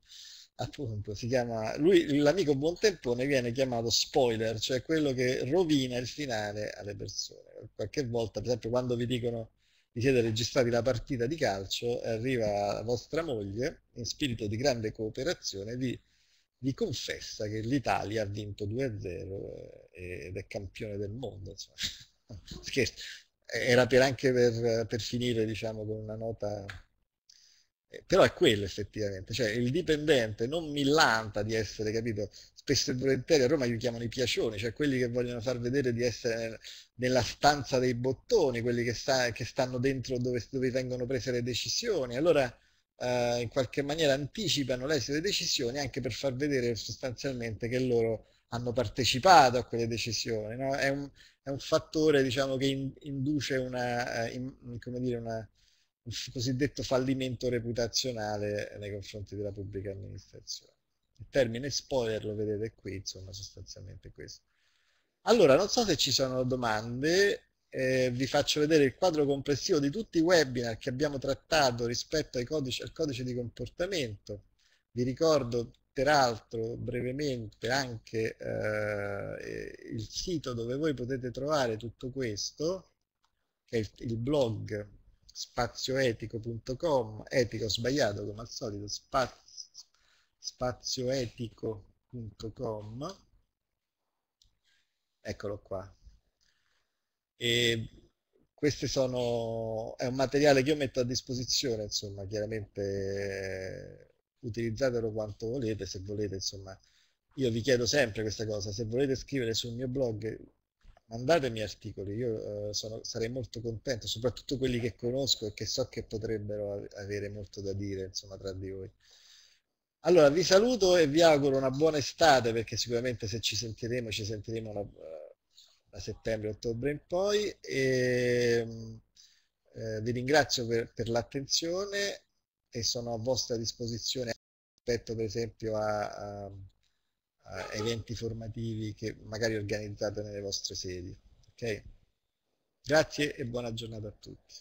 appunto, si chiama, lui, l'amico buon tempone viene chiamato spoiler, cioè quello che rovina il finale alle persone. Qualche volta, per esempio, quando vi dicono vi siete registrati la partita di calcio e arriva vostra moglie, in spirito di grande cooperazione, vi, vi confessa che l'Italia ha vinto 2-0 eh, ed è campione del mondo. Scherzo. Era per anche per, per finire diciamo, con una nota eh, però è quello effettivamente, cioè il dipendente non millanta di essere, capito? Spesso e volentieri a Roma li chiamano i piacioni, cioè quelli che vogliono far vedere di essere nella stanza dei bottoni, quelli che, sta, che stanno dentro dove, dove, vengono prese le decisioni. Allora eh, in qualche maniera anticipano l'esito delle decisioni anche per far vedere sostanzialmente che loro hanno partecipato a quelle decisioni. No? È, un, è, un, fattore diciamo, che in, induce una, eh, in, come dire, una cosiddetto fallimento reputazionale nei confronti della pubblica amministrazione. Il termine spoiler lo vedete qui, insomma sostanzialmente questo. Allora, non so se ci sono domande, eh, vi faccio vedere il quadro complessivo di tutti i webinar che abbiamo trattato rispetto codici, al codice di comportamento. Vi ricordo peraltro brevemente anche eh, il sito dove voi potete trovare tutto questo, che è il, il blog spazioetico.com, etico sbagliato come al solito, spaz, spazioetico.com, eccolo qua. E queste sono, è un materiale che io metto a disposizione, insomma, chiaramente eh, utilizzatelo quanto volete, se volete, insomma, io vi chiedo sempre questa cosa, se volete scrivere sul mio blog mandatemi articoli, io eh, sono, sarei molto contento, soprattutto quelli che conosco e che so che potrebbero avere molto da dire insomma, tra di voi. Allora, vi saluto e vi auguro una buona estate, perché sicuramente se ci sentiremo, ci sentiremo la, eh, da settembre-ottobre in poi. E, ehm, eh, vi ringrazio per, per l'attenzione e sono a vostra disposizione rispetto per esempio a, a eh, eventi formativi che magari organizzate nelle vostre sedi. Okay? Grazie e buona giornata a tutti.